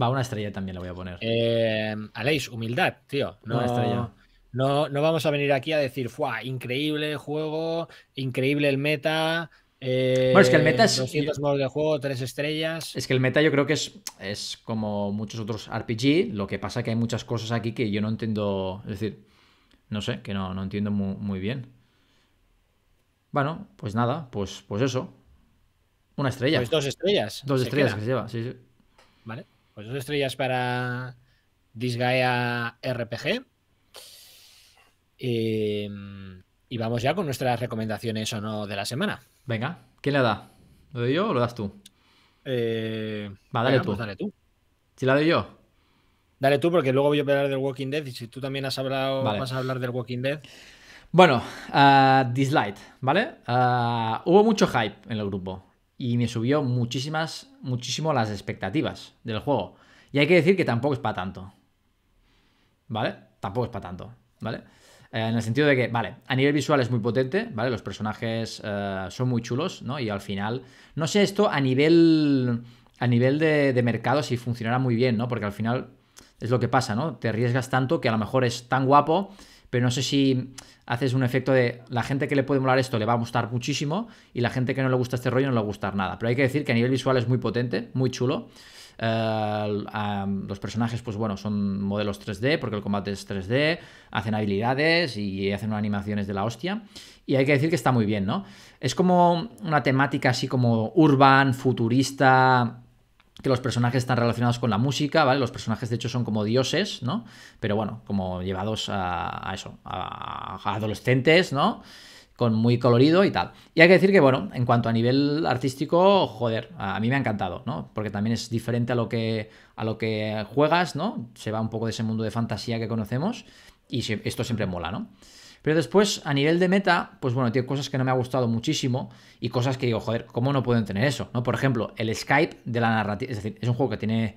Va, una estrella también la voy a poner. Eh, Aleix, humildad, tío. No, una estrella. No, no vamos a venir aquí a decir, ¡fua! Increíble juego, increíble el meta. Eh, bueno, es que el meta es. 200 modos de juego, 3 estrellas. Es que el meta yo creo que es, es como muchos otros RPG. Lo que pasa que hay muchas cosas aquí que yo no entiendo. Es decir, no sé, que no, no entiendo muy, bien. Bueno, pues nada, pues, pues eso. Una estrella. Pues dos estrellas. Dos estrellas que se lleva, sí, sí. Vale. Pues dos estrellas para Disgaea RPG. Em, y vamos ya con nuestras recomendaciones o no de la semana. Venga, ¿quién le da? ¿Lo doy yo o lo das tú? Eh, Va, dale, tú. Pues tú. Si la doy yo. Dale tú, porque luego voy a hablar del Walking Dead y si tú también has hablado, vamos vas a hablar del Walking Dead. Bueno, ah, dislike ¿vale? Ah, hubo mucho hype en el grupo y me subió muchísimas, muchísimo las expectativas del juego. Y hay que decir que tampoco es para tanto. ¿Vale? Tampoco es para tanto, ¿vale? Eh, en el sentido de que, vale, a nivel visual es muy potente, ¿vale? Los personajes eh, son muy chulos, ¿no? Y al final, no sé esto a nivel, a nivel de, de, mercado si funcionará muy bien, ¿no? Porque al final es lo que pasa, ¿no? Te arriesgas tanto que a lo mejor es tan guapo, pero no sé si haces un efecto de la gente que le puede molar esto le va a gustar muchísimo y la gente que no le gusta este rollo no le va a gustar nada. Pero hay que decir que a nivel visual es muy potente, muy chulo. Eh, los personajes, pues bueno, son modelos 3D, porque el combate es 3D, hacen habilidades y hacen animaciones de la hostia. Y hay que decir que está muy bien, ¿no? Es como una temática así como urban, futurista, que los personajes están relacionados con la música, ¿vale? Los personajes de hecho son como dioses, ¿no? Pero bueno, como llevados a, eso, a, a adolescentes, ¿no? con muy colorido y tal. Y hay que decir que, bueno, en cuanto a nivel artístico, joder, a mí me ha encantado, ¿no? Porque también es diferente a lo que, a lo que juegas, ¿no? Se va un poco de ese mundo de fantasía que conocemos y esto siempre mola, ¿no? Pero después, a nivel de meta, pues bueno, tiene cosas que no me ha gustado muchísimo y cosas que digo, joder, ¿cómo no pueden tener eso? ¿No? Por ejemplo, el Skype de la narrativa, es decir, es un juego que tiene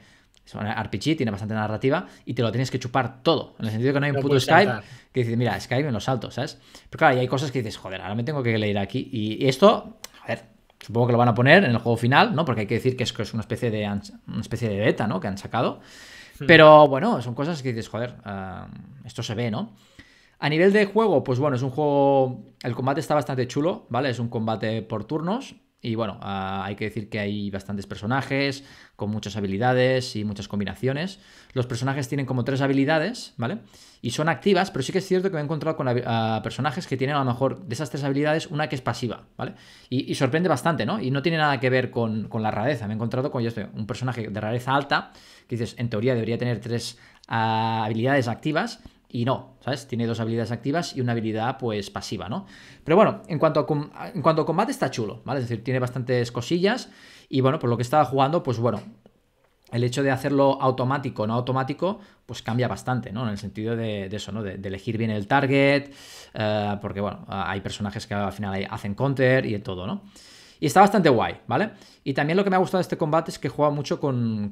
RPG tiene bastante narrativa y te lo tienes que chupar todo. En el sentido que no hay un puto Skype que dices, mira, Skype en los saltos, ¿sabes? Pero claro, y hay cosas que dices, joder, ahora me tengo que leer aquí. Y, esto, a ver, supongo que lo van a poner en el juego final, ¿no? Porque hay que decir que es, una, especie de, una especie de beta, ¿no? Que han sacado. Hmm. Pero bueno, son cosas que dices, joder, ah, esto se ve, ¿no? A nivel de juego, pues bueno, es un juego. El combate está bastante chulo, ¿vale? Es un combate por turnos. Y bueno, ah, hay que decir que hay bastantes personajes con muchas habilidades y muchas combinaciones. Los personajes tienen como tres habilidades, ¿vale? Y son activas, pero sí que es cierto que me he encontrado con personajes que tienen a lo mejor de esas tres habilidades una que es pasiva, ¿vale? Y, sorprende bastante, ¿no? Y no tiene nada que ver con, la rareza. Me he encontrado con un personaje de rareza alta, que dices, en teoría debería tener tres ah, habilidades activas, y no, ¿sabes? Tiene dos habilidades activas y una habilidad pues pasiva, ¿no? Pero bueno, en cuanto a, en cuanto combate está chulo, ¿vale? Es decir, tiene bastantes cosillas y bueno, por lo que estaba jugando, pues bueno, el hecho de hacerlo automático o no automático, pues cambia bastante, ¿no? En el sentido de, eso, ¿no? De, elegir bien el target, eh, porque bueno, hay personajes que al final hacen counter y todo, ¿no? Y está bastante guay, ¿vale? Y también lo que me ha gustado de este combate es que juega mucho con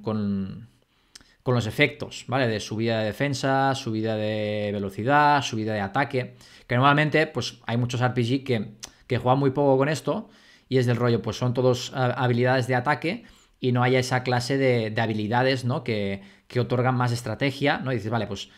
con los efectos, ¿vale? De subida de defensa, subida de velocidad, subida de ataque. Que normalmente, pues hay muchos RPG que, que juegan muy poco con esto y es del rollo, pues son todos ah, habilidades de ataque y no haya esa clase de, habilidades, ¿no? Que, que, otorgan más estrategia, ¿no? Y dices, vale, pues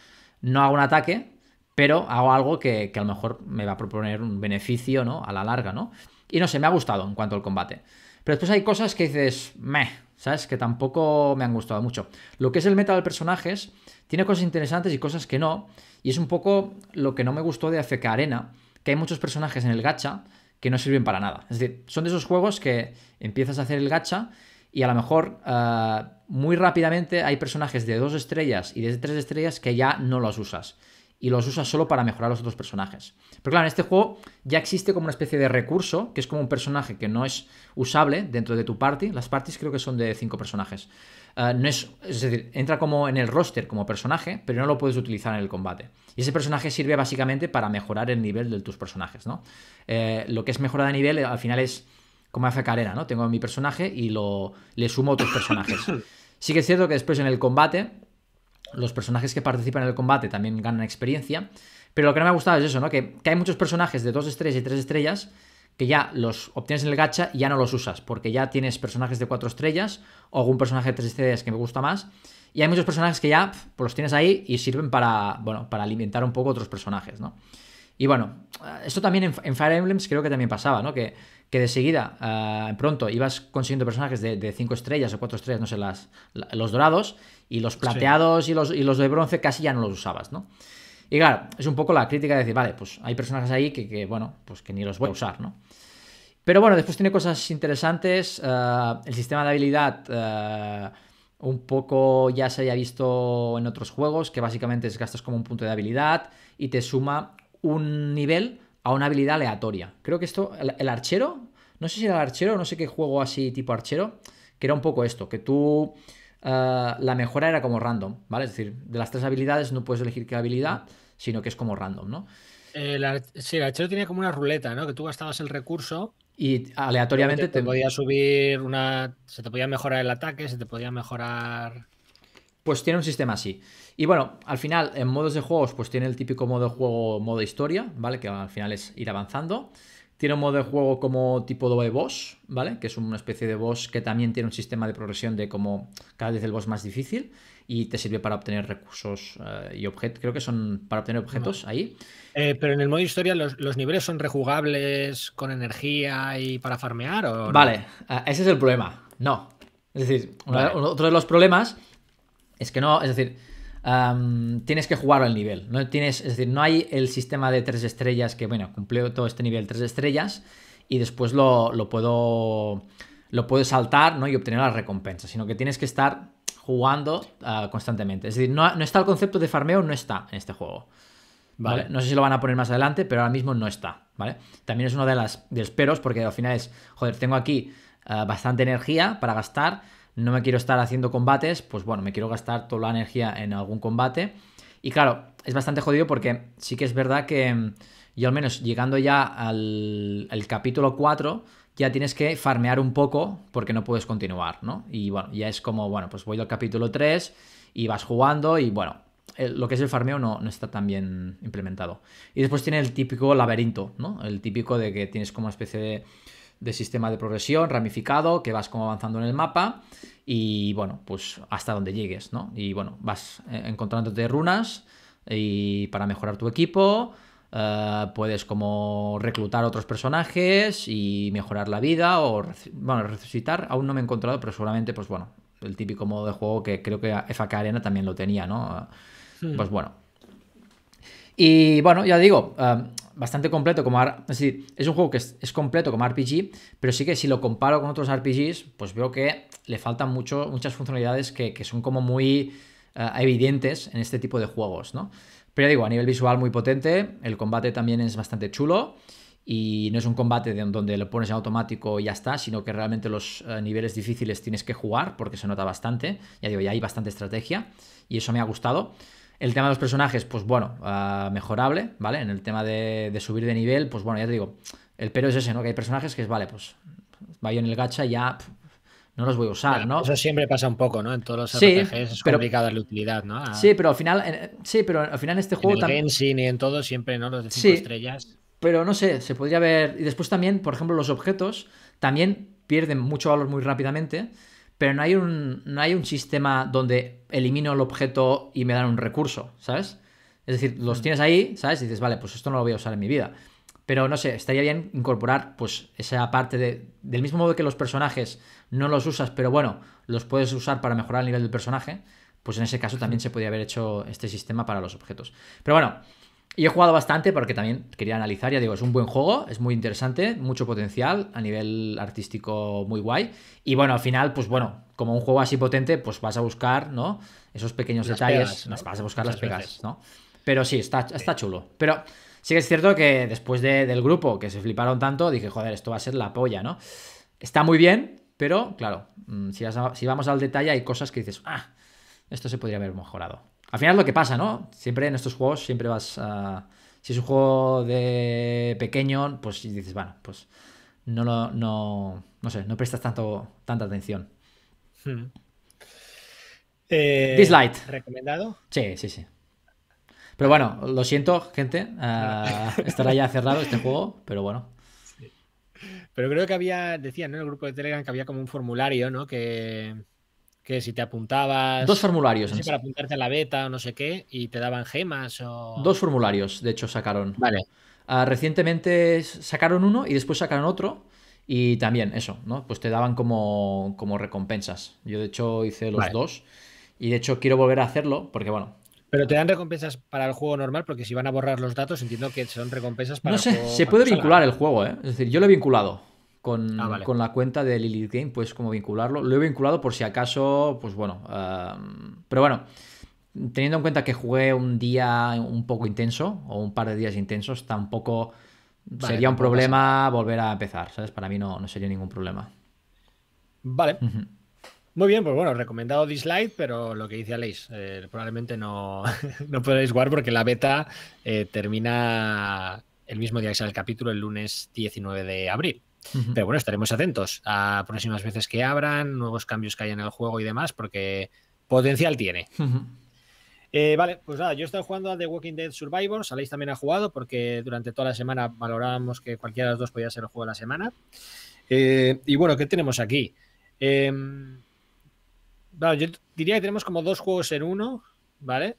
no hago un ataque, pero hago algo que, que, a lo mejor me va a proponer un beneficio, ¿no? A la larga, ¿no? Y no sé, me ha gustado en cuanto al combate. Pero después hay cosas que dices, meh, ¿sabes? Que tampoco me han gustado mucho. Lo que es el meta de personajes, tiene cosas interesantes y cosas que no, y es un poco lo que no me gustó de AFK Arena, que hay muchos personajes en el gacha que no sirven para nada. Es decir, son de esos juegos que empiezas a hacer el gacha y a lo mejor eh, muy rápidamente hay personajes de dos estrellas y de tres estrellas que ya no los usas, y los usas solo para mejorar los otros personajes. Pero claro, en este juego ya existe como una especie de recurso, que es como un personaje que no es usable dentro de tu party. Las parties creo que son de cinco personajes. Ah, no es, es decir, entra como en el roster como personaje, pero no lo puedes utilizar en el combate. Y ese personaje sirve básicamente para mejorar el nivel de tus personajes, ¿no? Eh, lo que es mejorada de nivel al final es como hace Carrera, ¿no? Tengo mi personaje y lo, le sumo otros personajes. Sí que es cierto que después en el combate, los personajes que participan en el combate también ganan experiencia, pero lo que no me ha gustado es eso, ¿no? Que, hay muchos personajes de dos estrellas y tres estrellas que ya los obtienes en el gacha y ya no los usas, porque ya tienes personajes de cuatro estrellas o algún personaje de tres estrellas que me gusta más. Y hay muchos personajes que ya pues los tienes ahí y sirven para, bueno, para alimentar un poco otros personajes, ¿no? Y bueno, eh, esto también en, Fire Emblems creo que también pasaba, ¿no? Que, de seguida, eh, pronto, ibas consiguiendo personajes de cinco estrellas o cuatro estrellas, no sé, las, los dorados, y los plateados y, los, y los de bronce casi ya no los usabas, ¿no? Y claro, es un poco la crítica de decir, vale, pues hay personajes ahí que, bueno, pues que ni los voy a usar, ¿no? Pero bueno, después tiene cosas interesantes. Eh, el sistema de habilidad eh, un poco ya se haya visto en otros juegos, que básicamente es gastas como un punto de habilidad y te suma un nivel a una habilidad aleatoria. Creo que esto, el, el archero, no sé si era el archero, no sé qué juego así tipo archero, que era un poco esto, que tú Ah, la mejora era como random, ¿vale? Es decir, de las tres habilidades no puedes elegir qué habilidad, sino que es como random, ¿no? Eh, sí, el tenía como una ruleta, ¿no? Que tú gastabas el recurso. Y aleatoriamente te, te, podía subir una. Se te podía mejorar el ataque, se te podía mejorar. Pues tiene un sistema así. Y bueno, al final, en modos de juegos, pues tiene el típico modo de juego, modo historia, ¿vale? Que al final es ir avanzando. Tiene un modo de juego como tipo de boss, ¿vale? Que es una especie de boss que también tiene un sistema de progresión de como cada vez el boss más difícil y te sirve para obtener recursos eh, y objetos. Creo que son para obtener objetos ahí. Eh, pero en el modo historia, los, niveles son rejugables con energía y para farmear? ¿o vale, eh, ese es el problema. No. Es decir, otro de los problemas es que no, es decir, tienes que jugar al nivel. No tienes, es decir, no hay el sistema de tres estrellas que, bueno, cumplió todo este nivel tres estrellas y después lo, puedo lo puedo saltar ¿no? y obtener la recompensa sino que tienes que estar jugando ah, constantemente. Es decir, no, está el concepto de farmeo, no está en este juego. Vale. No sé si lo van a poner más adelante, pero ahora mismo no está. ¿vale? También es uno de, las, los peros, porque al final es, joder, tengo aquí ah, bastante energía para gastar no me quiero estar haciendo combates, pues bueno, me quiero gastar toda la energía en algún combate. Y claro, es bastante jodido porque sí que es verdad que mm, yo al menos llegando ya al, capítulo 4, ya tienes que farmear un poco porque no puedes continuar, ¿no? Y bueno, ya es como, bueno, pues voy al capítulo 3 y vas jugando y bueno, eh, lo que es el farmeo no, no, está tan bien implementado. Y después tiene el típico laberinto, ¿no? El típico de que tienes como una especie de de sistema de progresión ramificado que vas como avanzando en el mapa y bueno, pues hasta donde llegues, ¿no? Y bueno, vas eh, encontrándote runas y para mejorar tu equipo, eh, puedes como reclutar otros personajes y mejorar la vida o bueno, resucitar. Aún no me he encontrado, pero seguramente, pues bueno, el típico modo de juego que creo que FK Arena también lo tenía, ¿no? Hmm. Pues bueno. Y bueno, ya digo, eh, bastante completo como es decir, es un juego que es, completo como RPG, pero sí que si lo comparo con otros RPGs, pues veo que le faltan mucho, muchas funcionalidades que, son como muy eh, evidentes en este tipo de juegos, ¿no? Pero ya digo, a nivel visual muy potente, el combate también es bastante chulo y no es un combate donde lo pones en automático y ya está, sino que realmente los eh, niveles difíciles tienes que jugar porque se nota bastante, ya digo, ya hay bastante estrategia y eso me ha gustado. El tema de los personajes, pues bueno, ah, mejorable, ¿vale? En el tema de, subir de nivel, pues bueno, ya te digo, el pero es ese, ¿no? Que hay personajes que es, vale, pues vaya en el gacha ya no los voy a usar, ¿no? Eso siempre pasa un poco, ¿no? En todos los sí, es complicado la utilidad, ¿no? sí, pero al final, sí, pero al final este juego también. sí, ni en todo siempre, ¿no? Los de cinco estrellas. Pero no sé, se podría ver. Y después también, por ejemplo, los objetos también pierden mucho valor muy rápidamente pero no hay un, no hay un sistema donde elimino el objeto y me dan un recurso, ¿sabes? Es decir, los mm. tienes ahí, ¿sabes? Y dices, vale, pues esto no lo voy a usar en mi vida. Pero no sé, estaría bien incorporar pues esa parte de... Del mismo modo que los personajes no los usas, pero bueno, los puedes usar para mejorar el nivel del personaje, pues en ese caso también se podría haber hecho este sistema para los objetos. Pero bueno, y he jugado bastante porque también quería analizar, ya digo, es un buen juego, es muy interesante, mucho potencial, a nivel artístico muy guay. Y bueno, al final, pues bueno, como un juego así potente, pues vas a buscar, ¿no? Esos pequeños detalles, vas a buscar las pegas, ¿no? Pero sí, está, está chulo. Pero sí que es cierto que después del grupo, que se fliparon tanto, dije, joder, esto va a ser la polla, ¿no? Está muy bien, pero claro, mm, si, si vamos al detalle hay cosas que dices, ah, esto se podría haber mejorado. Al final es lo que pasa, ¿no? Siempre en estos juegos, siempre vas a... Si es un juego de pequeño, pues dices, bueno, pues no lo, no, no sé, no prestas tanto, tanta atención. Hmm. Eh, ¿Recomendado? Sí, sí, sí. Pero bueno, lo siento, gente. Ah, estará ya cerrado este juego, pero bueno. Pero creo que había, decían en el grupo de Telegram que había como un formulario, ¿no? Que, que si te apuntabas. Dos formularios. para apuntarte a la beta o no sé qué, y te daban gemas o. Dos formularios, de hecho, sacaron. Vale. Ah, recientemente sacaron uno y después sacaron otro. Y también eso, ¿no? Pues te daban como, como recompensas. Yo, de hecho, hice los dos. Y de hecho, quiero volver a hacerlo porque, bueno, pero te dan recompensas para el juego normal, porque si van a borrar los datos, entiendo que son recompensas para. No sé, se puede vincular el juego, ¿eh? Es decir, yo lo he vinculado. Ah, con, la cuenta de Lilith Game, pues como vincularlo. Lo he vinculado por si acaso, pues bueno. pero bueno, teniendo en cuenta que jugué un día un poco intenso, o un par de días intensos, tampoco sería un problema volver a empezar, ¿sabes? Para mí no, no sería ningún problema. Vale. Muy bien, pues bueno, recomendado Dislike, pero lo que dice Aleix, eh, probablemente no, no podréis jugar porque la beta eh, termina el mismo día que sale el capítulo, el lunes 19 de abril. Pero bueno, estaremos atentos a próximas veces que abran, nuevos cambios que haya en el juego y demás, porque potencial tiene. Eh, vale, pues nada, yo he estado jugando a The Walking Dead Survivors, Saléis también ha jugado porque durante toda la semana valorábamos que cualquiera de las dos podía ser el juego de la semana. Eh, y bueno, ¿qué tenemos aquí? Em, yo diría que tenemos como dos juegos en uno, ¿vale?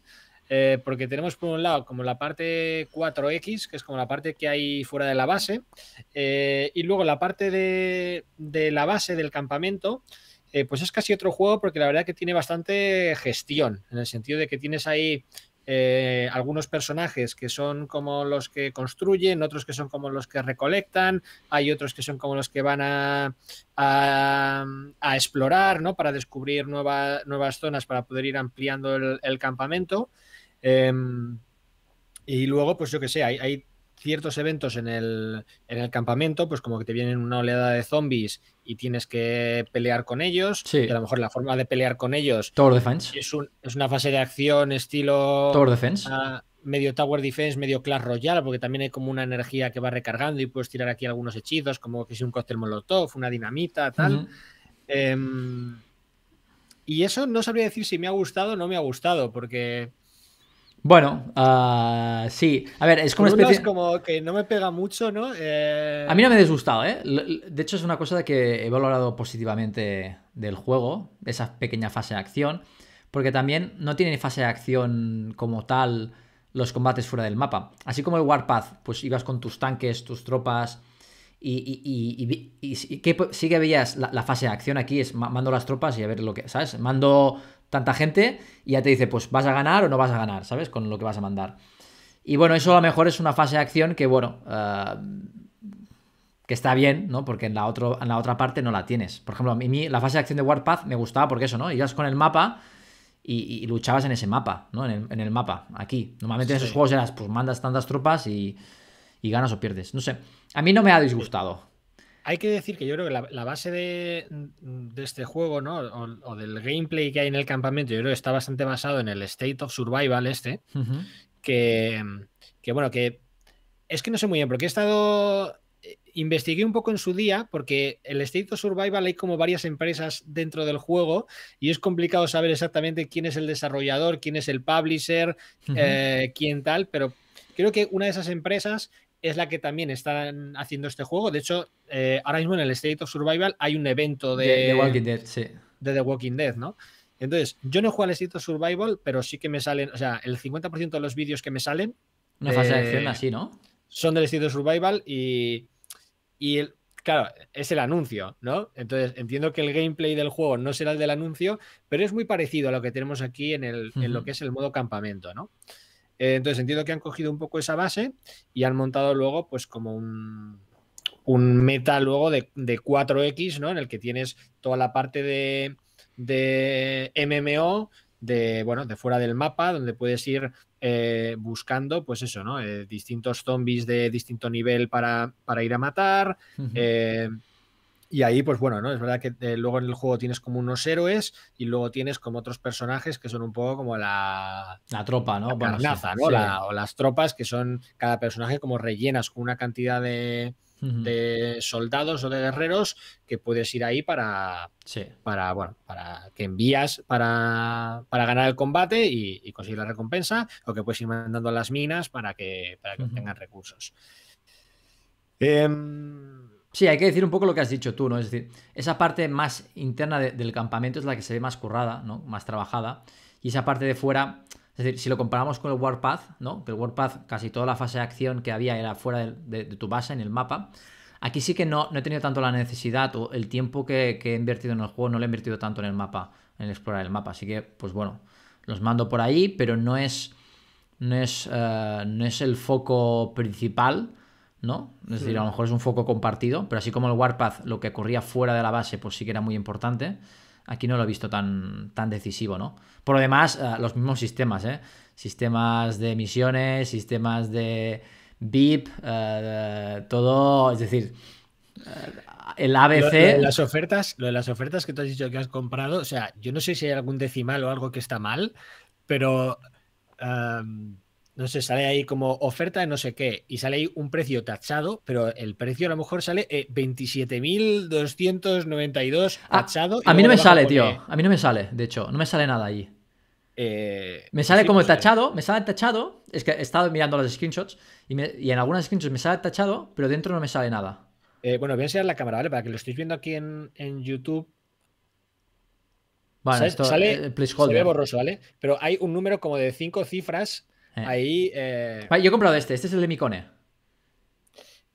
Eh, porque tenemos por un lado como la parte 4X, que es como la parte que hay fuera de la base, eh, y luego la parte de, la base del campamento, eh, pues es casi otro juego porque la verdad que tiene bastante gestión, en el sentido de que tienes ahí algunos personajes que son como los que construyen, otros que son como los que recolectan, hay otros que son como los que van a, a, explorar, ¿no? Para descubrir nuevas zonas, para poder ir ampliando el campamento. Em, y luego, pues yo que sé, hay, ciertos eventos en el, en el, campamento, pues como que te vienen una oleada de zombies y tienes que pelear con ellos. a lo mejor la forma de pelear con ellos Es, una fase de acción estilo Tower Defense. medio Tower Defense, medio Clash Royale, porque también hay como una energía que va recargando y puedes tirar aquí algunos hechizos, como que si un cóctel molotov, una dinamita, tal. Em, y eso no sabría decir si me ha gustado o no me ha gustado, porque bueno, ah, sí. A ver, es como como que no me pega mucho, ¿no? Eh, a mí no me ha desgustado, ¿eh? De hecho, es una cosa que he valorado positivamente del juego, esa pequeña fase de acción, porque también no tiene fase de acción como tal los combates fuera del mapa. Así como el Warpath, pues ibas con tus tanques, tus tropas, y, que sí que veías la, la, fase de acción aquí es mando las tropas y a ver lo que, ¿sabes? Mando tanta gente y ya te dice, pues vas a ganar o no vas a ganar, ¿sabes? Con lo que vas a mandar. Y bueno, eso a lo mejor es una fase de acción que, bueno, eh, que está bien, ¿no? Porque en la, otro, en la otra parte no la tienes. Por ejemplo, a mí la fase de acción de Warpath me gustaba porque eso, ¿no? Ibas con el mapa y, luchabas en ese mapa, ¿no? En el, mapa, aquí. Normalmente en esos juegos eras, pues mandas tantas tropas y, y ganas o pierdes. No sé. A mí no me ha disgustado. Hay que decir que yo creo que la, base de, este juego, ¿no? O, del gameplay que hay en el campamento, yo creo que está bastante basado en el State of Survival este. que, que, bueno, que es que no sé muy bien, porque he estado. Eh, investigué un poco en su día, porque el State of Survival hay como varias empresas dentro del juego y es complicado saber exactamente quién es el desarrollador, quién es el publisher, eh, quién tal, pero creo que una de esas empresas es la que también están haciendo este juego. De hecho, eh, ahora mismo en el State of Survival hay un evento de, The Walking Dead, ¿no? Entonces, yo no juego al State of Survival, pero sí que me salen, o sea, el 50% de los vídeos que me salen. Una eh, así, ¿no? Son del State of Survival y. claro, es el anuncio, ¿no? Entonces entiendo que el gameplay del juego no será el del anuncio, pero es muy parecido a lo que tenemos aquí en, en lo que es el modo campamento, ¿no? Eh, entonces entiendo que han cogido un poco esa base y han montado luego pues como un, un meta luego de, de, 4X, ¿no? En el que tienes toda la parte de, de MMO, de, bueno, de fuera del mapa, donde puedes ir eh, buscando, pues eso, ¿no? Eh, distintos zombies de distinto nivel para, para ir a matar. Y ahí, pues bueno, ¿no? Es verdad que eh, luego en el juego tienes como unos héroes y luego tienes como otros personajes que son un poco como la. La tropa, ¿no? ¿no? o las tropas que son cada personaje como rellenas con una cantidad de, soldados o de guerreros que puedes ir ahí para. Sí. Para, bueno, para que envías para, para ganar el combate y, conseguir la recompensa o que puedes ir mandando a las minas para que, para tengan recursos. Em, Sí, hay que decir un poco lo que has dicho tú, ¿no? Es decir, esa parte más interna del campamento es la que se ve más currada, ¿no? Más trabajada. Y esa parte de fuera, es decir, si lo comparamos con el Warpath, ¿no? Que el Warpath, casi toda la fase de acción que había era fuera de, tu base, en el mapa. Aquí sí que no, no, he tenido tanto la necesidad o el tiempo que, he invertido en el juego no lo he invertido tanto en el mapa, en explorar el mapa. Así que, pues bueno, los mando por ahí, pero no es, no es, eh, no es el foco principal. ¿no? Es decir, a lo mm. mejor es un foco compartido, pero así como el Warpath, lo que corría fuera de la base, pues sí que era muy importante. Aquí no lo he visto tan, tan decisivo, ¿no? Por lo demás, eh, los mismos sistemas, ¿eh? Sistemas de misiones, sistemas de VIP, eh, todo, es decir, eh, el ABC. Lo, de las ofertas, de las ofertas que tú has dicho que has comprado, o sea, yo no sé si hay algún decimal o algo que está mal, pero em, no sé, sale ahí como oferta de no sé qué y sale ahí un precio tachado, pero el precio a lo mejor sale 27.292 eh, ah, tachado. a mí no me sale, tío. A mí no me sale, de hecho, no me sale nada ahí. Eh, me sale como tachado, me sale tachado. Es que he estado mirando los screenshots y, en algunas screenshots me sale tachado, pero dentro no me sale nada. Eh, bueno, voy a enseñar la cámara, ¿vale? Para que lo estéis viendo aquí en, YouTube. Bueno, sale, esto, sale, se borroso, ¿vale? Pero hay un número como de cinco cifras eh. Ahí. Eh, yo he comprado este, este es el de Micone.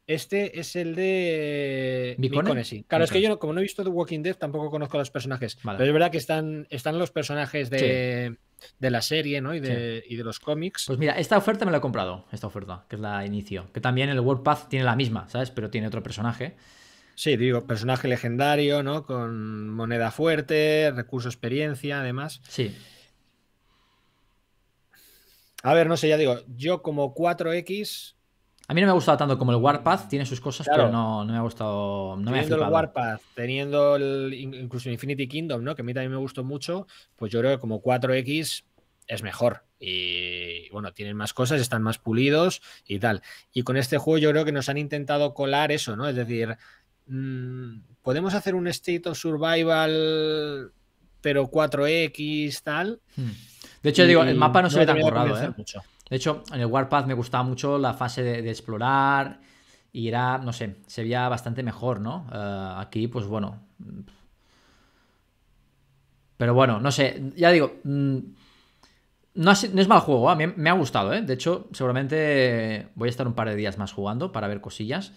Este es el de. ¿Micone? sí. Claro, es que yo, como no he visto The Walking Dead, tampoco conozco a los personajes. Pero es verdad que están, están los personajes de, la serie, ¿no? Y de, y de los cómics. Pues mira, esta oferta me la he comprado. Esta oferta, que es la inicio. Que también el World Path tiene la misma, ¿sabes? Pero tiene otro personaje. Sí, digo, personaje legendario, ¿no? Con moneda fuerte, recurso experiencia, además. Sí. A ver, no sé, ya digo, yo como 4X. A mí no me ha gustado tanto como el Warpath, tiene sus cosas, pero no, no, me ha gustado. teniendo el Warpath, teniendo el, incluso Infinity Kingdom, ¿no? Que a mí también me gustó mucho, pues yo creo que como 4X es mejor. Y bueno, tienen más cosas, están más pulidos y tal. Y con este juego yo creo que nos han intentado colar eso, ¿no? Es decir, mm, podemos hacer un State of Survival, pero 4X, tal. Hmm. De hecho, digo, el mapa no, se ve tan borrado. ¿eh? De hecho, en el Warpath me gustaba mucho la fase de, explorar y era, no sé, se veía bastante mejor, ¿no? Eh, aquí, pues bueno. Pero bueno, no sé, ya digo, mm, no, es mal juego, a mí me ha gustado, ¿eh? De hecho, seguramente voy a estar un par de días más jugando para ver cosillas,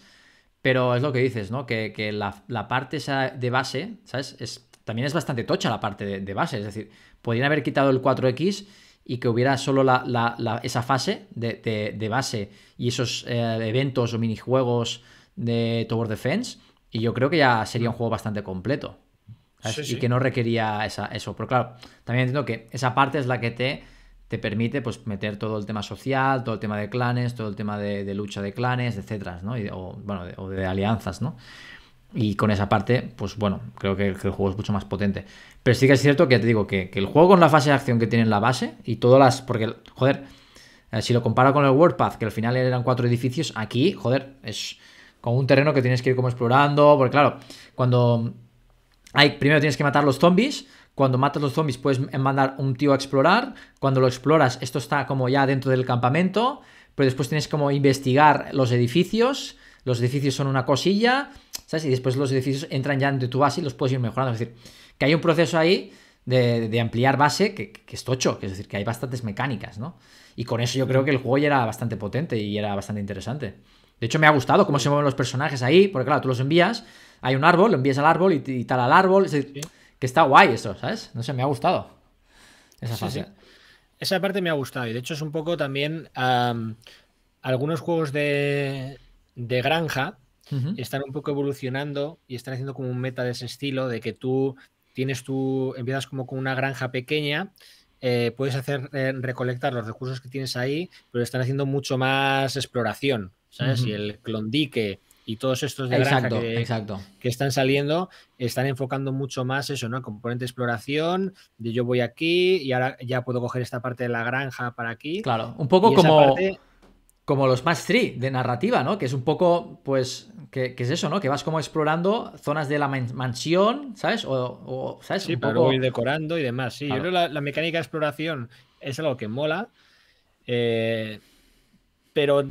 pero es lo que dices, ¿no? Que, la, parte de base, ¿sabes? Es, también es bastante tocha la parte de, base. Es decir, podrían haber quitado el 4X y que hubiera solo esa fase de, base y esos eh, eventos o minijuegos de Tower Defense. Y yo creo que ya sería un mm. juego bastante completo. y que no requería eso. Pero claro, también entiendo que esa parte es la que te, te permite pues, meter todo el tema social, todo el tema de clanes, todo el tema de, lucha de clanes, etcétera, o de alianzas, ¿no? Y con esa parte, pues bueno, creo que, el juego es mucho más potente. Pero sí que es cierto que te digo que, el juego con la fase de acción que tiene la base y todas las. Porque, joder, eh, si lo comparo con el WordPath, que al final eran cuatro edificios, aquí, joder, es como un terreno que tienes que ir como explorando. Porque, claro, cuando. Hay, primero tienes que matar los zombies. Cuando matas los zombies, puedes mandar un tío a explorar. Cuando lo exploras, esto está como ya dentro del campamento. Pero después tienes como investigar los edificios. Los edificios son una cosilla y después los edificios entran ya de tu base y los puedes ir mejorando. Es decir, que hay un proceso ahí de, ampliar base que, es tocho, es decir, que hay bastantes mecánicas, ¿no? Y con eso yo creo que el juego ya era bastante potente y era bastante interesante. De hecho, me ha gustado cómo se mueven los personajes ahí, porque claro, tú los envías, hay un árbol, lo envías al árbol y, tal al árbol. que está guay eso, ¿sabes? No sé, me ha gustado esa fase. Esa parte me ha gustado y de hecho es un poco también algunos juegos de, de granja están un poco evolucionando y están haciendo como un meta de ese estilo, de que tú tienes tu, empiezas como con una granja pequeña, eh, puedes hacer eh, recolectar los recursos que tienes ahí, pero están haciendo mucho más exploración, ¿sabes? Y el clondique y todos estos de exacto, granja que, están saliendo están enfocando mucho más eso, ¿no? componente de exploración, de yo voy aquí y ahora ya puedo coger esta parte de la granja para aquí. Claro, un poco como como los más three de narrativa, ¿no? Que es un poco, pues, que, es eso, ¿no? Que vas como explorando zonas de la mansión, ¿sabes? O, o ¿sabes? Sí, un pero poco... ir decorando y demás. Sí, yo creo que la, mecánica de exploración es algo que mola. Eh, pero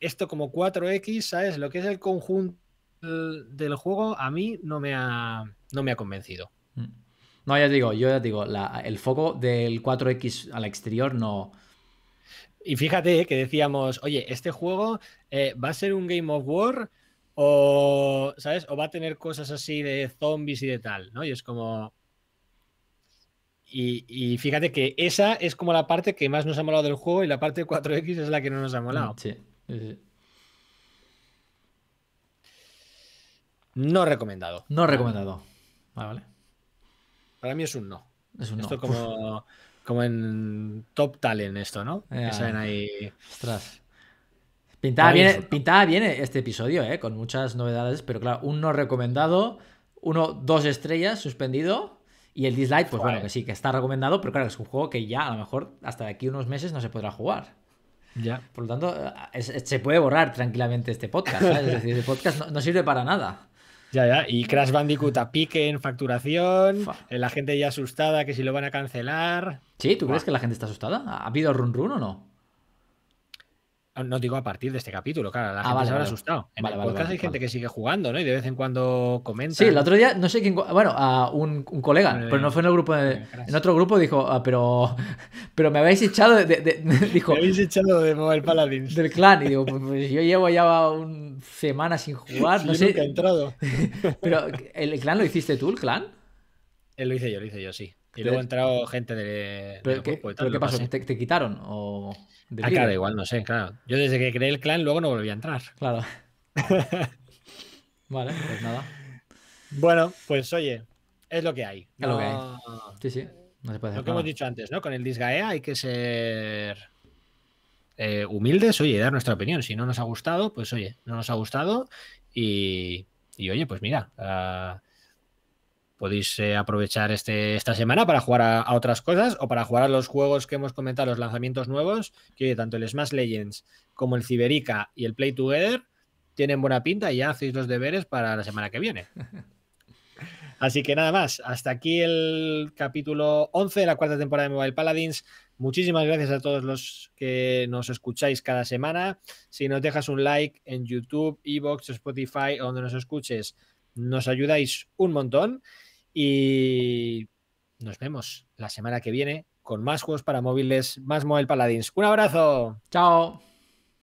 esto como 4X, ¿sabes? Lo que es el conjunto del juego a mí no me ha, no me ha convencido. Mm. No, ya digo, yo ya digo, el foco del 4X al exterior no, y fíjate que decíamos, oye, este juego eh, va a ser un Game of War o, ¿sabes? O va a tener cosas así de zombies y de tal, ¿no? Y es como... Y, fíjate que esa es como la parte que más nos ha molado del juego y la parte 4X es la que no nos ha molado. Sí. No recomendado. No recomendado. Ah, vale, Para mí es un no. Es un Esto como... Como en Top Talent esto, ¿no? Que salen ahí... Ostras. Pintaba bien, este episodio, ¿eh? Con muchas novedades, pero claro, un no recomendado, uno, dos estrellas suspendido, y el dislike, pues bueno, que sí, que está recomendado, pero claro, es un juego que ya a lo mejor hasta de aquí unos meses no se podrá jugar. Ya. Por lo tanto, se puede borrar tranquilamente este podcast, ¿sabes? Es decir, este podcast no sirve para nada. Ya, ya. Y Crash Bandicoot a pique en facturación, eh, la gente ya asustada que si lo van a cancelar. Sí, ¿tú crees que la gente está asustada? ¿Ha habido run run o no? Ah, no digo a partir de este capítulo, claro, la ah, gente se habrá asustado. En hay gente que sigue jugando, ¿no? Y de vez en cuando comenta. Sí, el otro día, no sé quién. Bueno, a un, colega, pero no fue en el grupo. en otro grupo dijo, ah, pero, pero me habéis echado de. de, dijo, me habéis echado de Mobile Paladins. Del clan. Y digo, pues, pues yo llevo ya un semana sin jugar. no sé. Nunca he entrado. pero, ¿el clan lo hiciste tú, el clan? Lo hice yo, lo hice yo, sí. Y luego ha entrado gente de, ¿Pero qué, pasó? ¿Te, quitaron? O ah, claro, igual, no sé, claro. Yo desde que creé el clan luego no volví a entrar. Claro. vale, pues nada. Bueno, pues oye, es lo que hay. Es lo que hay. Sí, sí. No se puede lo que hemos dicho antes, ¿no? Con el Disgaea hay que ser eh, humildes, oye, dar nuestra opinión. Si no nos ha gustado, pues oye, no nos ha gustado y, oye, pues mira, ah, podéis eh, aprovechar este, esta semana para jugar a, otras cosas o para jugar a los juegos que hemos comentado, los lanzamientos nuevos, que tanto el Smash Legends como el Ciberica y el Play Together tienen buena pinta y ya hacéis los deberes para la semana que viene. Así que nada más, hasta aquí el capítulo 11 de la cuarta temporada de Mobile Paladins. Muchísimas gracias a todos los que nos escucháis cada semana. Si nos dejas un like en YouTube, Evox, Spotify, o donde nos escuches, nos ayudáis un montón. Y nos vemos la semana que viene con más juegos para móviles, más Mobile Paladins. Un abrazo. Chao.